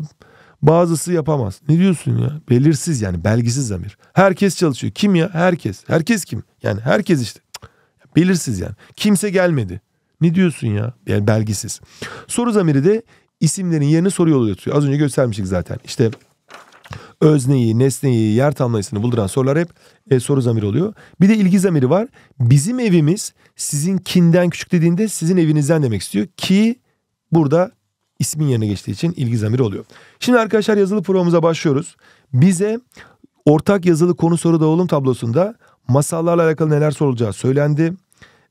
bazısı yapamaz. Ne diyorsun ya? Belirsiz yani belgisiz zamir. Herkes çalışıyor. Kim ya? Herkes. Herkes kim? Yani herkes işte. Belirsiz yani. Kimse gelmedi. Ne diyorsun ya? Yani belgisiz. Soru zamiri de isimlerin yerini soru yoluyla tutuyor. Az önce göstermiştik zaten. İşte özneyi, nesneyi, yer tamlayısını bulduran sorular hep e, soru zamiri oluyor. Bir de ilgi zamiri var. Bizim evimiz sizinkinden küçük dediğinde sizin evinizden demek istiyor ki burada ismin yerine geçtiği için ilgi zamiri oluyor. Şimdi arkadaşlar yazılı provamıza başlıyoruz. Bize ortak yazılı konu soru dağılım tablosunda masallarla alakalı neler sorulacağı söylendi.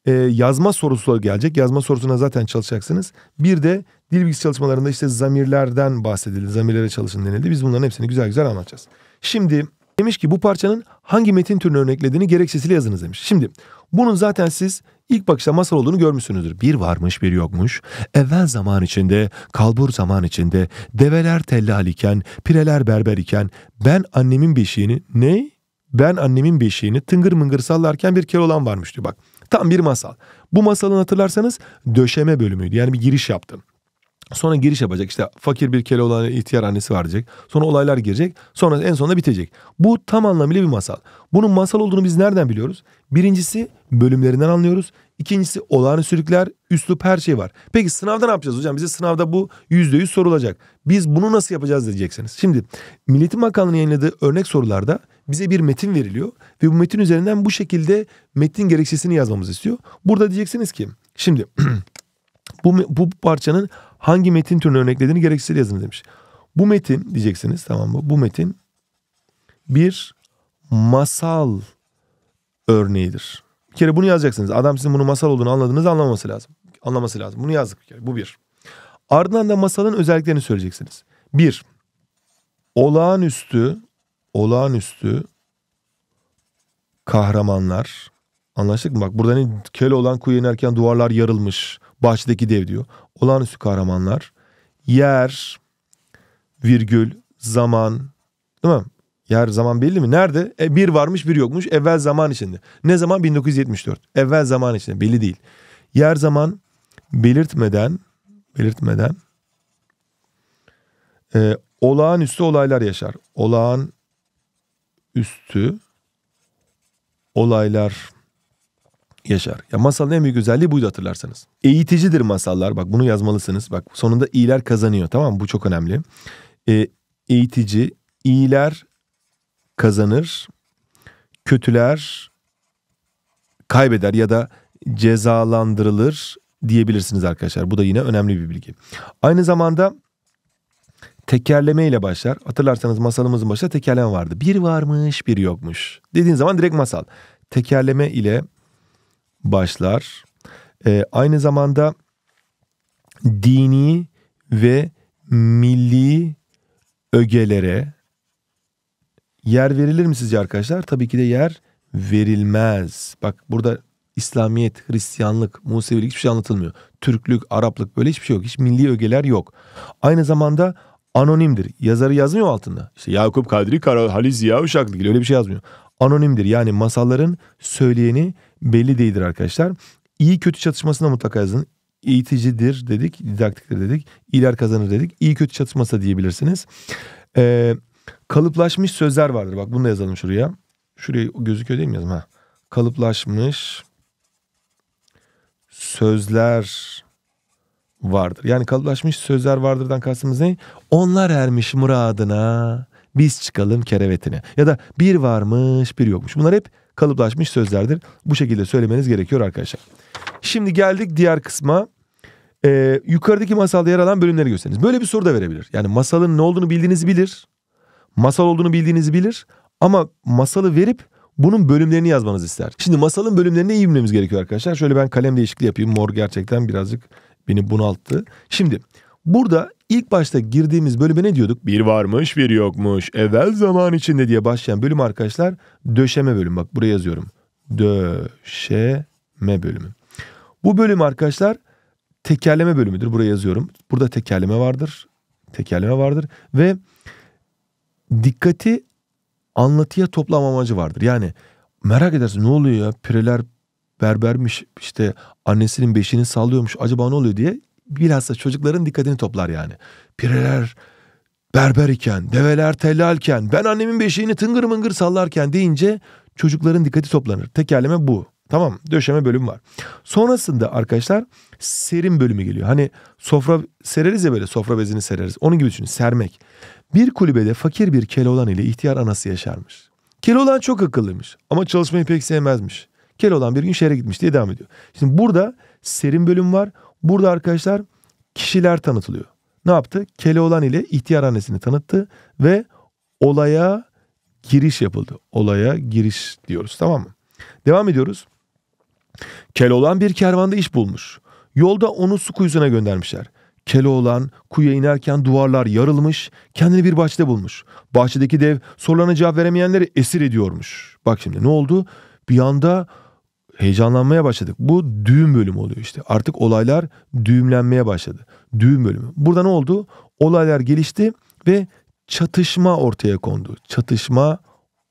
Ee, yazma sorusu gelecek. Yazma sorusuna zaten çalışacaksınız. Bir de dil bilgisi çalışmalarında işte zamirlerden bahsedildi. Zamirlere çalışın denildi. Biz bunların hepsini güzel güzel anlatacağız. Şimdi demiş ki bu parçanın hangi metin türünü örneklediğini gerekçesiyle yazınız demiş. Şimdi bunun zaten siz ilk bakışta masal olduğunu görmüşsünüzdür. Bir varmış bir yokmuş. Evvel zaman içinde, kalbur zaman içinde, develer tellal iken, pireler berber iken ben annemin beşiğini ne? Ben annemin beşiğini tıngır mıngır sallarken bir olan varmış diyor bak. Tam bir masal. Bu masalın hatırlarsanız döşeme bölümüydü. Yani bir giriş yaptım. Sonra giriş yapacak. İşte fakir bir kele olan ihtiyar annesi var diyecek. Sonra olaylar girecek. Sonra en sonunda bitecek. Bu tam anlamıyla bir masal. Bunun masal olduğunu biz nereden biliyoruz? Birincisi bölümlerinden anlıyoruz. İkincisi olağanüstü sürükler, üslup her şey var. Peki sınavda ne yapacağız hocam? Bize sınavda bu yüzde yüz sorulacak. Biz bunu nasıl yapacağız diyeceksiniz. Şimdi Milletin Bakanlığı'nın yayınladığı örnek sorularda bize bir metin veriliyor. Ve bu metin üzerinden bu şekilde metin gerekçesini yazmamızı istiyor. Burada diyeceksiniz ki şimdi bu, bu parçanın hangi metin türünü örneklediğini gerekçesiyle yazın demiş. Bu metin diyeceksiniz tamam mı? Bu metin bir masal örneğidir. Bir kere bunu yazacaksınız. Adam sizin bunu masal olduğunu anladığınızı anlaması lazım. Anlaması lazım. Bunu yazdık bir kere. Bu bir. Ardından da masalın özelliklerini söyleyeceksiniz. Bir, olağanüstü, olağanüstü kahramanlar. Anlaştık mı? Bak burada hani köle olan kuyu inerken duvarlar yarılmış bahçedeki dev diyor. Olağanüstü kahramanlar yer virgül zaman değil mi? Yer zaman belli mi? Nerede? E, bir varmış bir yokmuş. Evvel zaman içinde. Ne zaman? 1974. Evvel zaman içinde. Belli değil. Yer zaman belirtmeden belirtmeden e, olağanüstü olaylar yaşar. Olağan üstü olaylar yaşar. Ya masalın en büyük özelliği buydu hatırlarsanız. Eğiticidir masallar. Bak bunu yazmalısınız. Bak sonunda iyiler kazanıyor. Tamam mı? Bu çok önemli. E, eğitici, iyiler kazanır. Kötüler kaybeder ya da cezalandırılır diyebilirsiniz arkadaşlar. Bu da yine önemli bir bilgi. Aynı zamanda tekerleme ile başlar. Hatırlarsanız masalımızın başında tekerleme vardı. Bir varmış, bir yokmuş. Dediğin zaman direkt masal. Tekerleme ile başlar. E, aynı zamanda dini ve milli ögelere yer verilir mi sizce arkadaşlar? Tabii ki de yer verilmez. Bak burada İslamiyet, Hristiyanlık, Musevilik hiçbir şey anlatılmıyor. Türklük, Araplık böyle hiçbir şey yok. Hiç milli ögeler yok. Aynı zamanda anonimdir. Yazarı yazmıyor altında. İşte Yakup Kadri Kara, Halil Ziya Uşaklıgil öyle bir şey yazmıyor. Anonimdir. Yani masalların söyleyeni belli değildir arkadaşlar. İyi kötü çatışmasına mutlaka yazın. Eğiticidir dedik, didaktiktir dedik, iyiler kazanır dedik. İyi kötü çatışması da diyebilirsiniz. Ee, kalıplaşmış sözler vardır. Bak bunu da yazalım şuraya. Şuraya gözüküyor değil mi yazma? Kalıplaşmış sözler vardır. Yani kalıplaşmış sözler vardırdan kastımız ne? Onlar ermiş muradına biz çıkalım kerevetine. Ya da bir varmış bir yokmuş. Bunlar hep kalıplaşmış sözlerdir. Bu şekilde söylemeniz gerekiyor arkadaşlar. Şimdi geldik diğer kısma. Ee, yukarıdaki masalda yer alan bölümleri gösteriniz. Böyle bir soru da verebilir. Yani masalın ne olduğunu bildiğinizi bilir. Masal olduğunu bildiğinizi bilir. Ama masalı verip bunun bölümlerini yazmanızı ister. Şimdi masalın bölümlerini iyi bilmemiz gerekiyor arkadaşlar. Şöyle ben kalem değişikliği yapayım. Mor gerçekten birazcık beni bunalttı. Şimdi Burada ilk başta girdiğimiz bölüme ne diyorduk? Bir varmış bir yokmuş evvel zaman içinde diye başlayan bölüm arkadaşlar döşeme bölüm. Bak buraya yazıyorum. Döşeme bölümü. Bu bölüm arkadaşlar tekerleme bölümüdür. Buraya yazıyorum. Burada tekerleme vardır. Tekerleme vardır ve dikkati anlatıya toplam amacı vardır. Yani merak edersin ne oluyor ya pireler berbermiş işte annesinin beşini sallıyormuş acaba ne oluyor diye bilhassa çocukların dikkatini toplar yani. Pireler berber iken, develer tellalken, ben annemin beşiğini tıngır mıngır sallarken deyince çocukların dikkati toplanır. Tekerleme bu. Tamam döşeme bölüm var. Sonrasında arkadaşlar serim bölümü geliyor. Hani sofra sereriz ya böyle sofra bezini sereriz. Onun gibi düşünün sermek. Bir kulübede fakir bir Keloğlan ile ihtiyar anası yaşarmış. Keloğlan çok akıllıymış ama çalışmayı pek sevmezmiş. Keloğlan bir gün şehre gitmiş diye devam ediyor. Şimdi burada serim bölüm var. Burada arkadaşlar kişiler tanıtılıyor. Ne yaptı? Keloğlan ile ihtiyar annesini tanıttı ve olaya giriş yapıldı. Olaya giriş diyoruz tamam mı? Devam ediyoruz. Keloğlan bir kervanda iş bulmuş. Yolda onu su kuyusuna göndermişler. Keloğlan kuyuya inerken duvarlar yarılmış, kendini bir bahçede bulmuş. Bahçedeki dev sorularına cevap veremeyenleri esir ediyormuş. Bak şimdi ne oldu? Bir anda heyecanlanmaya başladık. Bu düğüm bölümü oluyor işte. Artık olaylar düğümlenmeye başladı. Düğüm bölümü. Burada ne oldu? Olaylar gelişti ve çatışma ortaya kondu. Çatışma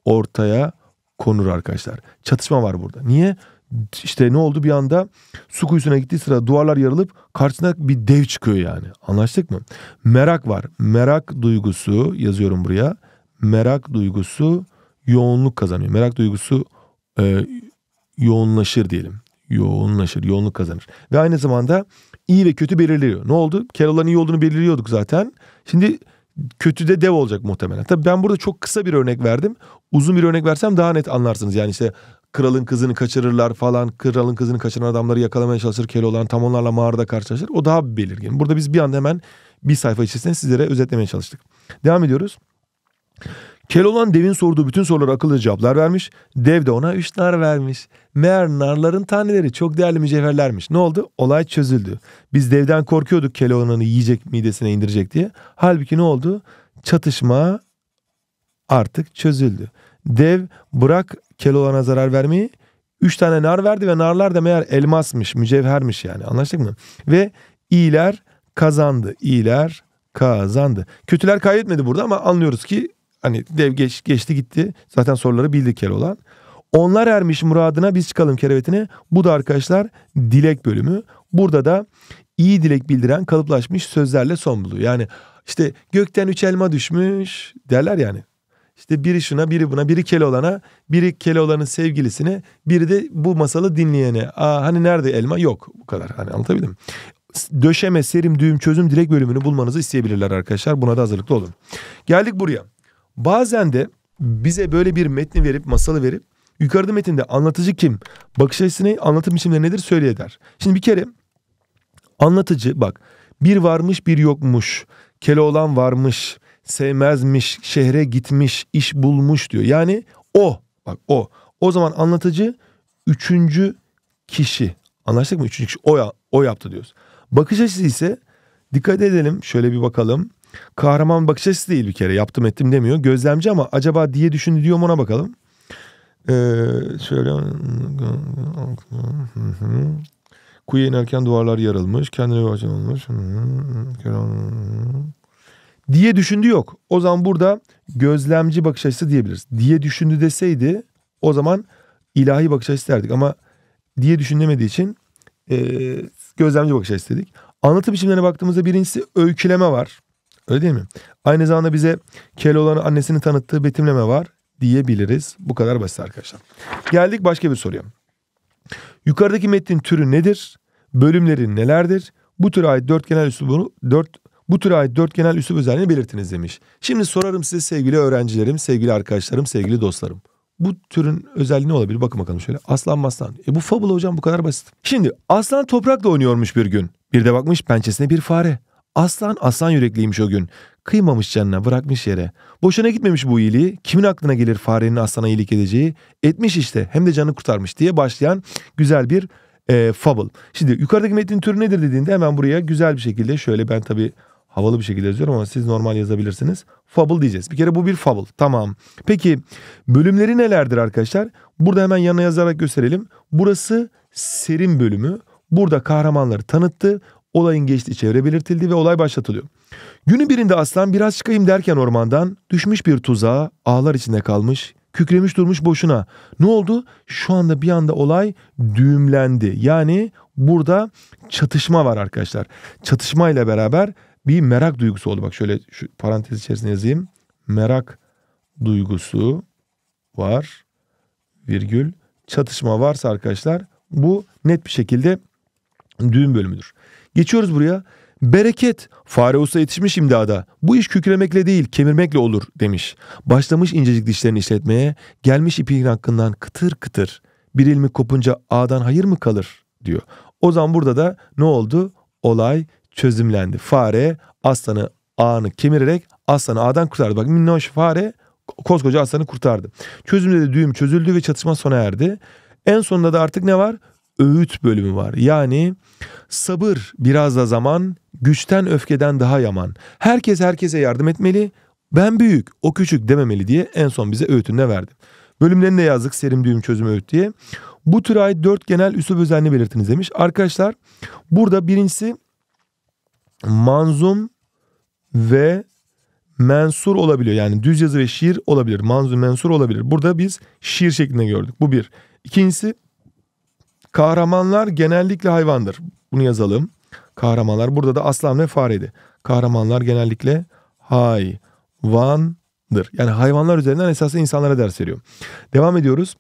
ortaya konur arkadaşlar. Çatışma var burada. Niye? İşte ne oldu bir anda su kuyusuna gittiği sırada duvarlar yarılıp karşısına bir dev çıkıyor yani. Anlaştık mı? Merak var. Merak duygusu yazıyorum buraya. Merak duygusu yoğunluk kazanıyor. Merak duygusu e, yoğunlaşır diyelim. Yoğunlaşır, yoğunluk kazanır. Ve aynı zamanda iyi ve kötü belirliyor. Ne oldu? Carroll'ın iyi olduğunu belirliyorduk zaten. Şimdi kötü de dev olacak muhtemelen. Tabii ben burada çok kısa bir örnek verdim. Uzun bir örnek versem daha net anlarsınız. Yani işte kralın kızını kaçırırlar falan. Kralın kızını kaçıran adamları yakalamaya çalışır Keloğlan. Tam onlarla mağarada karşılaşır. O daha belirgin. Burada biz bir anda hemen bir sayfa içerisinde sizlere özetlemeye çalıştık. Devam ediyoruz. Keloğlan devin sorduğu bütün sorulara akıllı cevaplar vermiş. Dev de ona üç nar vermiş. Meğer narların taneleri çok değerli mücevherlermiş. Ne oldu? Olay çözüldü. Biz devden korkuyorduk Keloğlan'ı yiyecek midesine indirecek diye. Halbuki ne oldu? Çatışma artık çözüldü. Dev bırak Keloğlan'a zarar vermeyi. Üç tane nar verdi ve narlar da meğer elmasmış, mücevhermiş yani. Anlaştık mı? Ve iyiler kazandı. İyiler kazandı. Kötüler kaybetmedi burada ama anlıyoruz ki hani dev geç, geçti gitti. Zaten soruları bildik olan Onlar ermiş muradına biz çıkalım kerevetine. Bu da arkadaşlar dilek bölümü. Burada da iyi dilek bildiren kalıplaşmış sözlerle son buluyor. Yani işte gökten üç elma düşmüş derler yani. İşte biri şuna, biri buna, biri Keloğlan'a, biri Keloğlan'ın sevgilisine, biri de bu masalı dinleyene. Aa hani nerede elma? Yok. Bu kadar. Hani anlatabildim. Döşeme, serim, düğüm, çözüm, dilek bölümünü bulmanızı isteyebilirler arkadaşlar. Buna da hazırlıklı olun. Geldik buraya. Bazen de bize böyle bir metni verip masalı verip yukarıda metinde anlatıcı kim, bakış açısı ne, anlatım biçimleri nedir söyle eder. Şimdi bir kere anlatıcı bak bir varmış bir yokmuş, olan varmış, sevmezmiş, şehre gitmiş, iş bulmuş diyor. Yani o bak o. O zaman anlatıcı üçüncü kişi. Anlaştık mı? Üçüncü kişi o, ya, o yaptı diyoruz. Bakış açısı ise dikkat edelim şöyle bir bakalım kahraman bakış açısı değil bir kere. Yaptım ettim demiyor. Gözlemci ama acaba diye düşündü diyorum ona bakalım. Ee, şöyle kuyu inerken duvarlar yarılmış. Kendine bir olmuş. diye düşündü yok. O zaman burada gözlemci bakış açısı diyebiliriz. Diye düşündü deseydi o zaman ilahi bakış açısı derdik ama diye düşünemediği için e, gözlemci bakış açısı dedik. anlatı biçimlerine baktığımızda birincisi öyküleme var. Öyle değil mi? Aynı zamanda bize Keloğlan'ın annesini tanıttığı betimleme var diyebiliriz. Bu kadar basit arkadaşlar. Geldik başka bir soruya. Yukarıdaki metnin türü nedir? Bölümleri nelerdir? Bu tür ait dört genel üslubunu dört bu tür ait dört genel üslup özelliğini belirtiniz demiş. Şimdi sorarım size sevgili öğrencilerim, sevgili arkadaşlarım, sevgili dostlarım. Bu türün özelliği ne olabilir? Bakın bakalım şöyle. Aslan maslan. E bu fabula hocam bu kadar basit. Şimdi aslan toprakla oynuyormuş bir gün. Bir de bakmış pençesine bir fare. Aslan aslan yürekliymiş o gün. Kıymamış canına bırakmış yere. Boşuna gitmemiş bu iyiliği. Kimin aklına gelir farenin aslana iyilik edeceği? Etmiş işte hem de canını kurtarmış diye başlayan güzel bir e, fable. Şimdi yukarıdaki metnin türü nedir dediğinde hemen buraya güzel bir şekilde şöyle ben tabii havalı bir şekilde yazıyorum ama siz normal yazabilirsiniz. Fable diyeceğiz. Bir kere bu bir fable. Tamam. Peki bölümleri nelerdir arkadaşlar? Burada hemen yanına yazarak gösterelim. Burası serim bölümü. Burada kahramanları tanıttı olayın geçtiği çevre belirtildi ve olay başlatılıyor. Günün birinde aslan biraz çıkayım derken ormandan düşmüş bir tuzağa ağlar içinde kalmış kükremiş durmuş boşuna. Ne oldu? Şu anda bir anda olay düğümlendi. Yani burada çatışma var arkadaşlar. Çatışma ile beraber bir merak duygusu oldu. Bak şöyle şu parantez içerisine yazayım. Merak duygusu var virgül çatışma varsa arkadaşlar bu net bir şekilde düğüm bölümüdür. Geçiyoruz buraya. Bereket. Fare olsa yetişmiş imdada. Bu iş kükremekle değil kemirmekle olur demiş. Başlamış incecik dişlerini işletmeye. Gelmiş ipin hakkından kıtır kıtır. Bir ilmi kopunca ağdan hayır mı kalır diyor. O zaman burada da ne oldu? Olay çözümlendi. Fare aslanı ağını kemirerek aslanı ağdan kurtardı. Bak minnoş fare koskoca aslanı kurtardı. Çözümde de düğüm çözüldü ve çatışma sona erdi. En sonunda da artık ne var? öğüt bölümü var. Yani sabır biraz da zaman, güçten öfkeden daha yaman. Herkes herkese yardım etmeli, ben büyük, o küçük dememeli diye en son bize öğütünü öğütünde verdi. Bölümlerini de yazdık serim düğüm çözüm öğüt diye. Bu tür ait dört genel üslup özelliğini belirtiniz demiş. Arkadaşlar burada birincisi manzum ve mensur olabiliyor. Yani düz yazı ve şiir olabilir. Manzum mensur olabilir. Burada biz şiir şeklinde gördük. Bu bir. İkincisi Kahramanlar genellikle hayvandır. Bunu yazalım. Kahramanlar burada da aslan ve fareydi. Kahramanlar genellikle hayvandır. Yani hayvanlar üzerinden esasında insanlara ders veriyor. Devam ediyoruz.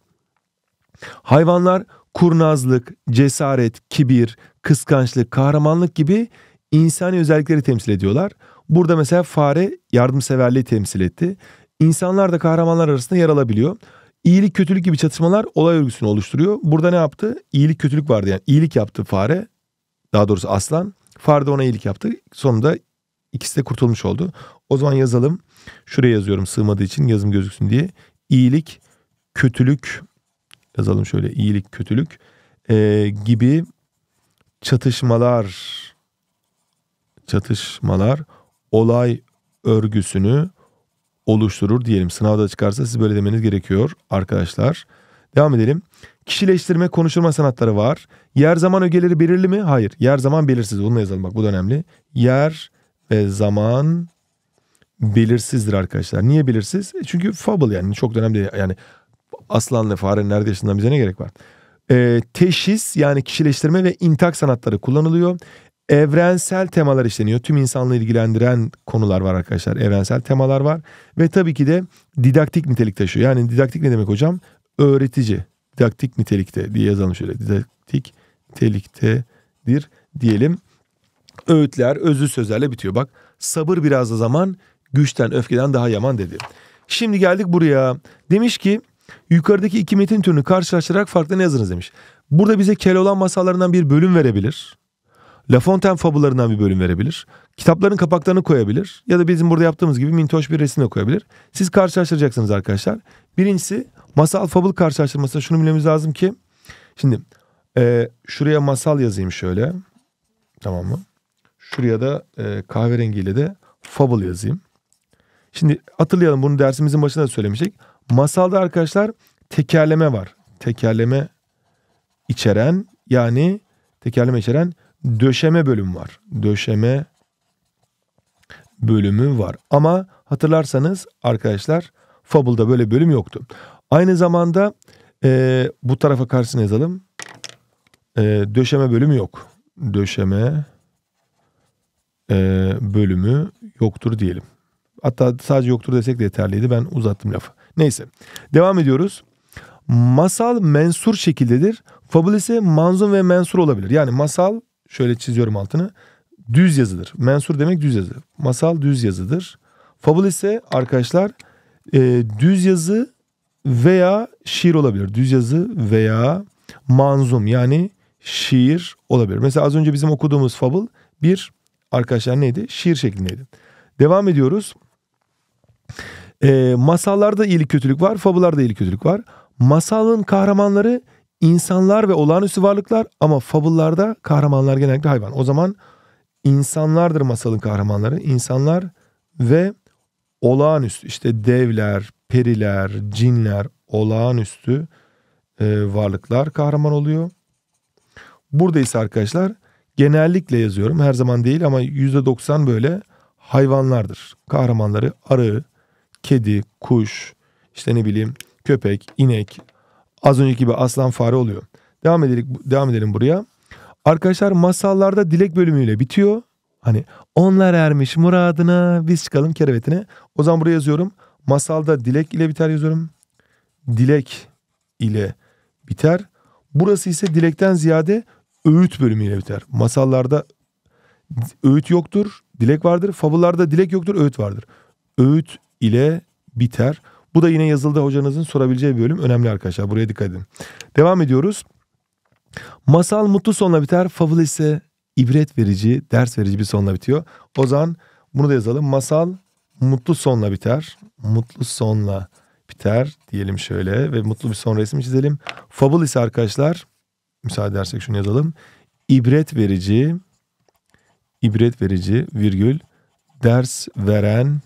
Hayvanlar kurnazlık, cesaret, kibir, kıskançlık, kahramanlık gibi insani özellikleri temsil ediyorlar. Burada mesela fare yardımseverliği temsil etti. İnsanlar da kahramanlar arasında yer alabiliyor. İyilik kötülük gibi çatışmalar olay örgüsünü oluşturuyor. Burada ne yaptı? İyilik kötülük vardı yani. İyilik yaptı fare. Daha doğrusu aslan. Fare de ona iyilik yaptı. Sonunda ikisi de kurtulmuş oldu. O zaman yazalım. Şuraya yazıyorum sığmadığı için yazım gözüksün diye. İyilik, kötülük yazalım şöyle iyilik, kötülük ee, gibi çatışmalar çatışmalar olay örgüsünü oluşturur diyelim. Sınavda çıkarsa siz böyle demeniz gerekiyor arkadaşlar. Devam edelim. Kişileştirme konuşurma sanatları var. Yer zaman ögeleri belirli mi? Hayır. Yer zaman belirsiz. Bunu yazalım bak bu da önemli. Yer ve zaman belirsizdir arkadaşlar. Niye belirsiz? E çünkü fable yani çok dönemde Yani aslanla fare nerede yaşadığından bize ne gerek var? E, teşhis yani kişileştirme ve intak sanatları kullanılıyor. Evrensel temalar işleniyor. Tüm insanlığı ilgilendiren konular var arkadaşlar. Evrensel temalar var. Ve tabii ki de didaktik nitelik taşıyor. Yani didaktik ne demek hocam? Öğretici. Didaktik nitelikte diye yazalım şöyle. Didaktik niteliktedir diyelim. Öğütler özlü sözlerle bitiyor. Bak sabır biraz da zaman güçten öfkeden daha yaman dedi. Şimdi geldik buraya. Demiş ki yukarıdaki iki metin türünü karşılaştırarak farklı ne yazınız demiş. Burada bize Keloğlan masallarından bir bölüm verebilir. La Fontaine fabularından bir bölüm verebilir. Kitapların kapaklarını koyabilir. Ya da bizim burada yaptığımız gibi mintoş bir resim de koyabilir. Siz karşılaştıracaksınız arkadaşlar. Birincisi masal fabul karşılaştırması. şunu bilmemiz lazım ki. Şimdi e, şuraya masal yazayım şöyle. Tamam mı? Şuraya da e, kahverengiyle de fabul yazayım. Şimdi hatırlayalım bunu dersimizin başında da söylemiştik. Masalda arkadaşlar tekerleme var. Tekerleme içeren yani tekerleme içeren döşeme bölümü var. Döşeme bölümü var. Ama hatırlarsanız arkadaşlar Fable'da böyle bölüm yoktu. Aynı zamanda e, bu tarafa karşısına yazalım. E, döşeme bölümü yok. Döşeme e, bölümü yoktur diyelim. Hatta sadece yoktur desek de yeterliydi. Ben uzattım lafı. Neyse. Devam ediyoruz. Masal mensur şekildedir. Fabul ise manzum ve mensur olabilir. Yani masal Şöyle çiziyorum altını. Düz yazıdır. Mensur demek düz yazı. Masal düz yazıdır. Fabul ise arkadaşlar e, düz yazı veya şiir olabilir. Düz yazı veya manzum yani şiir olabilir. Mesela az önce bizim okuduğumuz fabul bir arkadaşlar neydi? Şiir şeklindeydi. Devam ediyoruz. E, masallarda iyilik kötülük var, fabullarda iyilik kötülük var. Masalın kahramanları insanlar ve olağanüstü varlıklar ama fabullarda kahramanlar genellikle hayvan. O zaman insanlardır masalın kahramanları. İnsanlar ve olağanüstü işte devler, periler, cinler, olağanüstü e, varlıklar kahraman oluyor. Burada ise arkadaşlar genellikle yazıyorum her zaman değil ama %90 böyle hayvanlardır. Kahramanları arı, kedi, kuş, işte ne bileyim köpek, inek, Az önceki gibi aslan fare oluyor. Devam edelim, devam edelim buraya. Arkadaşlar masallarda dilek bölümüyle bitiyor. Hani onlar ermiş muradına biz çıkalım kerevetine. O zaman buraya yazıyorum. Masalda dilek ile biter yazıyorum. Dilek ile biter. Burası ise dilekten ziyade öğüt bölümüyle biter. Masallarda öğüt yoktur, dilek vardır. Fabullarda dilek yoktur, öğüt vardır. Öğüt ile biter. Bu da yine yazılda hocanızın sorabileceği bir bölüm. Önemli arkadaşlar. Buraya dikkat edin. Devam ediyoruz. Masal mutlu sonla biter. Favıl ise ibret verici, ders verici bir sonla bitiyor. Ozan bunu da yazalım. Masal mutlu sonla biter. Mutlu sonla biter diyelim şöyle ve mutlu bir son resmi çizelim. fabul ise arkadaşlar müsaade edersek şunu yazalım. İbret verici, ibret verici virgül ders veren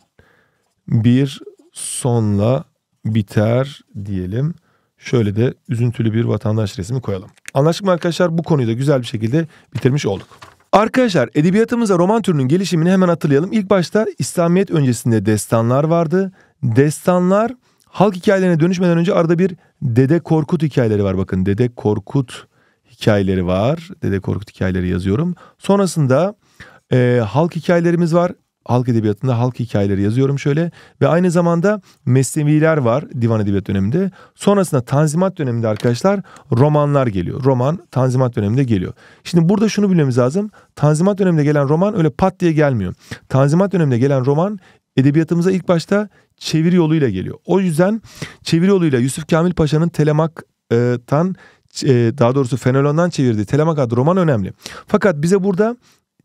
bir sonla biter diyelim. Şöyle de üzüntülü bir vatandaş resmi koyalım. Anlaştık mı arkadaşlar? Bu konuyu da güzel bir şekilde bitirmiş olduk. Arkadaşlar edebiyatımızda roman türünün gelişimini hemen hatırlayalım. İlk başta İslamiyet öncesinde destanlar vardı. Destanlar halk hikayelerine dönüşmeden önce arada bir Dede Korkut hikayeleri var. Bakın Dede Korkut hikayeleri var. Dede Korkut hikayeleri yazıyorum. Sonrasında e, halk hikayelerimiz var halk edebiyatında halk hikayeleri yazıyorum şöyle. Ve aynı zamanda mesneviler var divan edebiyat döneminde. Sonrasında tanzimat döneminde arkadaşlar romanlar geliyor. Roman tanzimat döneminde geliyor. Şimdi burada şunu bilmemiz lazım. Tanzimat döneminde gelen roman öyle pat diye gelmiyor. Tanzimat döneminde gelen roman edebiyatımıza ilk başta çeviri yoluyla geliyor. O yüzden çeviri yoluyla Yusuf Kamil Paşa'nın Telemak'tan e, daha doğrusu Fenelon'dan çevirdiği Telemak adlı roman önemli. Fakat bize burada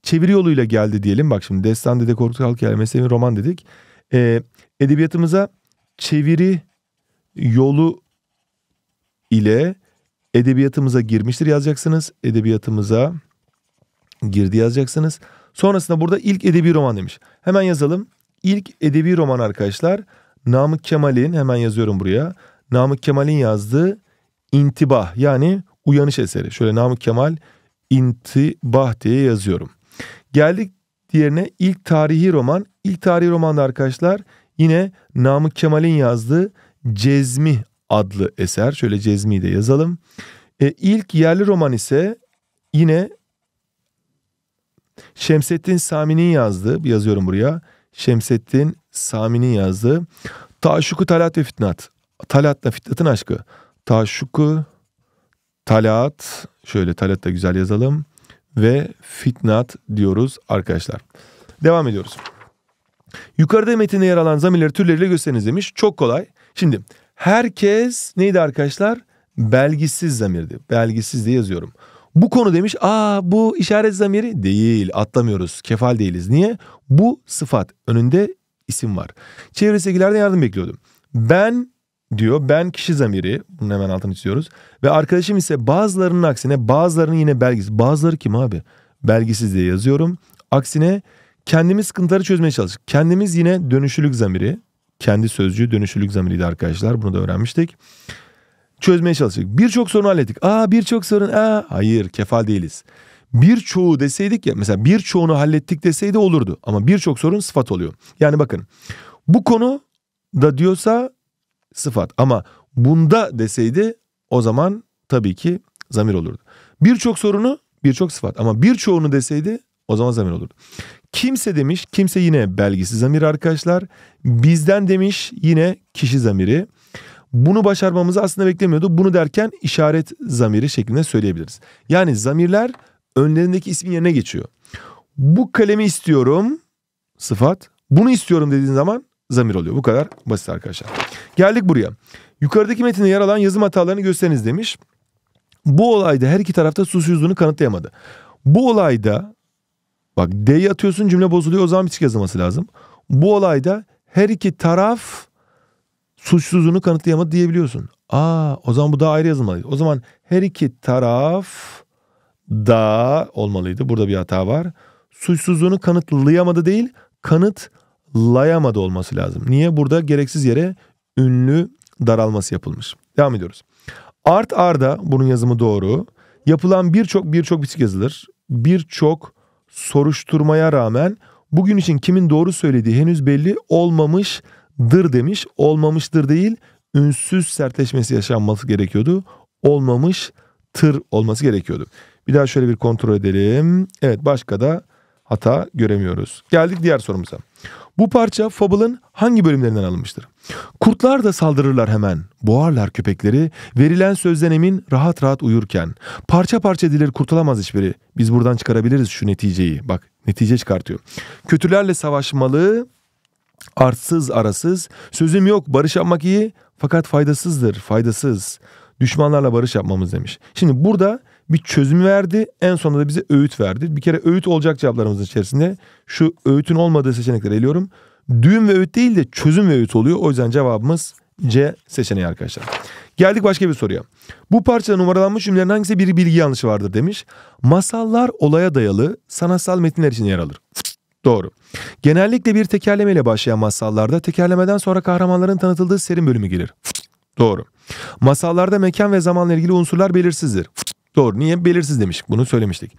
çeviri yoluyla geldi diyelim. Bak şimdi destan dedi, korku halk kelimesi, roman dedik. E, edebiyatımıza çeviri yolu ile edebiyatımıza girmiştir yazacaksınız. Edebiyatımıza girdi yazacaksınız. Sonrasında burada ilk edebi roman demiş. Hemen yazalım. İlk edebi roman arkadaşlar Namık Kemal'in hemen yazıyorum buraya. Namık Kemal'in yazdığı intibah yani uyanış eseri. Şöyle Namık Kemal intibah diye yazıyorum. Geldik diğerine ilk tarihi roman. İlk tarihi romanda arkadaşlar yine Namık Kemal'in yazdığı Cezmi adlı eser. Şöyle Cezmi'yi de yazalım. E, ilk yerli roman ise yine Şemsettin Sami'nin yazdığı, yazıyorum buraya. Şemsettin Sami'nin yazdığı Taşuku Talat ve Fitnat. Talat'la Fitnat'ın aşkı. Taşuku Talat, şöyle Talat da güzel yazalım ve fitnat diyoruz arkadaşlar. Devam ediyoruz. Yukarıda metinde yer alan zamirleri türleriyle gösteriniz demiş. Çok kolay. Şimdi herkes neydi arkadaşlar? Belgisiz zamirdi. Belgisiz diye yazıyorum. Bu konu demiş. Aa bu işaret zamiri değil. Atlamıyoruz. Kefal değiliz. Niye? Bu sıfat. Önünde isim var. Çevresindekilerde yardım bekliyordum. Ben diyor. Ben kişi zamiri. Bunun hemen altını çiziyoruz. Ve arkadaşım ise bazılarının aksine bazılarının yine belgisiz. Bazıları kim abi? Belgisiz diye yazıyorum. Aksine kendimiz sıkıntıları çözmeye çalıştık. Kendimiz yine dönüşülük zamiri. Kendi sözcüğü dönüşülük zamiriydi arkadaşlar. Bunu da öğrenmiştik. Çözmeye çalıştık. Birçok sorunu hallettik. Aa birçok sorun. Aa. Hayır kefal değiliz. Birçoğu deseydik ya mesela birçoğunu hallettik deseydi olurdu. Ama birçok sorun sıfat oluyor. Yani bakın bu konu da diyorsa sıfat. Ama bunda deseydi o zaman tabii ki zamir olurdu. Birçok sorunu birçok sıfat ama birçoğunu deseydi o zaman zamir olurdu. Kimse demiş kimse yine belgisi zamir arkadaşlar. Bizden demiş yine kişi zamiri. Bunu başarmamızı aslında beklemiyordu. Bunu derken işaret zamiri şeklinde söyleyebiliriz. Yani zamirler önlerindeki ismin yerine geçiyor. Bu kalemi istiyorum sıfat. Bunu istiyorum dediğin zaman zamir oluyor. Bu kadar basit arkadaşlar. Geldik buraya. Yukarıdaki metinde yer alan yazım hatalarını gösteriniz demiş. Bu olayda her iki tarafta susuzluğunu kanıtlayamadı. Bu olayda bak D'yi atıyorsun cümle bozuluyor o zaman bitik yazılması lazım. Bu olayda her iki taraf suçsuzluğunu kanıtlayamadı diyebiliyorsun. Aa o zaman bu daha ayrı yazılmalıydı. O zaman her iki taraf da olmalıydı. Burada bir hata var. Suçsuzluğunu kanıtlayamadı değil kanıtlayamadı olması lazım. Niye? Burada gereksiz yere ünlü daralması yapılmış. Devam ediyoruz. Art arda bunun yazımı doğru. Yapılan birçok birçok bitik yazılır. Birçok soruşturmaya rağmen bugün için kimin doğru söylediği henüz belli olmamışdır demiş. Olmamıştır değil ünsüz sertleşmesi yaşanması gerekiyordu. Olmamış tır olması gerekiyordu. Bir daha şöyle bir kontrol edelim. Evet başka da hata göremiyoruz. Geldik diğer sorumuza. Bu parça Fable'ın hangi bölümlerinden alınmıştır? Kurtlar da saldırırlar hemen. Boğarlar köpekleri. Verilen sözden emin rahat rahat uyurken. Parça parça edilir kurtulamaz hiçbiri. Biz buradan çıkarabiliriz şu neticeyi. Bak netice çıkartıyor. Kötülerle savaşmalı. Artsız arasız. Sözüm yok barış yapmak iyi. Fakat faydasızdır faydasız. Düşmanlarla barış yapmamız demiş. Şimdi burada bir çözüm verdi. En sonunda da bize öğüt verdi. Bir kere öğüt olacak cevaplarımızın içerisinde şu öğütün olmadığı seçenekleri eliyorum. Düğün ve öğüt değil de çözüm ve öğüt oluyor. O yüzden cevabımız C seçeneği arkadaşlar. Geldik başka bir soruya. Bu parçada numaralanmış cümlelerin hangisi bir bilgi yanlışı vardır demiş. Masallar olaya dayalı sanatsal metinler için yer alır. Doğru. Genellikle bir tekerlemeyle başlayan masallarda tekerlemeden sonra kahramanların tanıtıldığı serin bölümü gelir. Doğru. Masallarda mekan ve zamanla ilgili unsurlar belirsizdir. Doğru. Niye? Belirsiz demiştik. Bunu söylemiştik.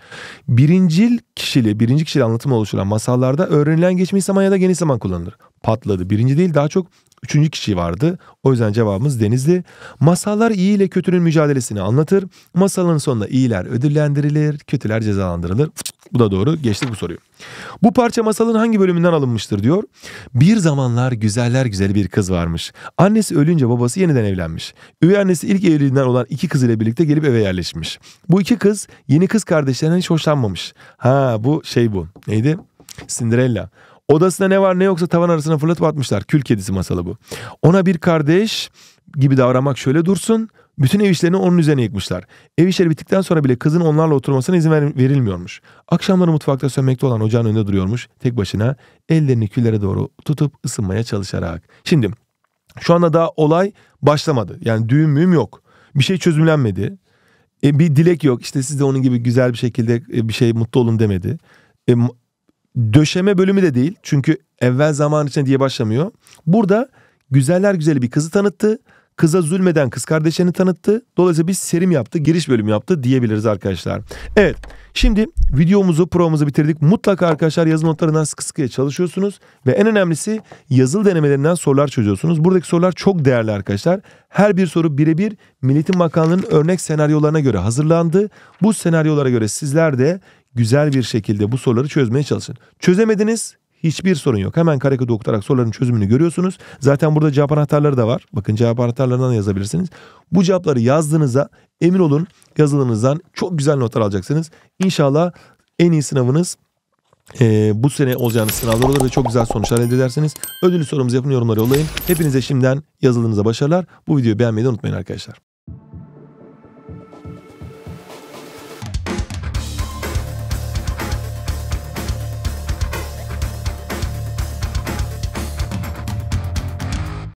Birincil kişili, birinci kişili anlatım oluşturan masallarda öğrenilen geçmiş zaman ya da geniş zaman kullanılır. Patladı. Birinci değil daha çok Üçüncü kişi vardı. O yüzden cevabımız Denizli. Masallar iyi ile kötünün mücadelesini anlatır. Masalın sonunda iyiler ödüllendirilir, kötüler cezalandırılır. Bu da doğru. Geçtik bu soruyu. Bu parça masalın hangi bölümünden alınmıştır diyor. Bir zamanlar güzeller güzeli bir kız varmış. Annesi ölünce babası yeniden evlenmiş. Üvey annesi ilk evliliğinden olan iki kız ile birlikte gelip eve yerleşmiş. Bu iki kız yeni kız kardeşlerinden hiç hoşlanmamış. Ha bu şey bu. Neydi? Cinderella. Odasında ne var ne yoksa tavan arasına fırlatıp atmışlar. Kül kedisi masalı bu. Ona bir kardeş gibi davranmak şöyle dursun. Bütün ev işlerini onun üzerine yıkmışlar. Ev işleri bittikten sonra bile kızın onlarla oturmasına izin verilmiyormuş. Akşamları mutfakta sönmekte olan ocağın önünde duruyormuş tek başına ellerini küllere doğru tutup ısınmaya çalışarak. Şimdi şu anda daha olay başlamadı. Yani düğün mühüm yok. Bir şey çözümlenmedi. E, bir dilek yok. İşte siz de onun gibi güzel bir şekilde e, bir şey mutlu olun demedi. E, döşeme bölümü de değil. Çünkü evvel zaman içinde diye başlamıyor. Burada güzeller güzeli bir kızı tanıttı. Kıza zulmeden kız kardeşini tanıttı. Dolayısıyla bir serim yaptı, giriş bölümü yaptı diyebiliriz arkadaşlar. Evet, şimdi videomuzu, provamızı bitirdik. Mutlaka arkadaşlar yazı notlarından sıkı sıkıya çalışıyorsunuz. Ve en önemlisi yazılı denemelerinden sorular çözüyorsunuz. Buradaki sorular çok değerli arkadaşlar. Her bir soru birebir milletin Bakanlığı'nın örnek senaryolarına göre hazırlandı. Bu senaryolara göre sizler de güzel bir şekilde bu soruları çözmeye çalışın. Çözemediniz hiçbir sorun yok. Hemen karekode okutarak soruların çözümünü görüyorsunuz. Zaten burada cevap anahtarları da var. Bakın cevap anahtarlarından yazabilirsiniz. Bu cevapları yazdığınızda emin olun yazılınızdan çok güzel notlar alacaksınız. İnşallah en iyi sınavınız e, bu sene olacağınız sınavlar olur ve çok güzel sonuçlar elde edersiniz. ödül sorumuzu yapın yorumlara yollayın. Hepinize şimdiden yazılınıza başarılar. Bu videoyu beğenmeyi de unutmayın arkadaşlar.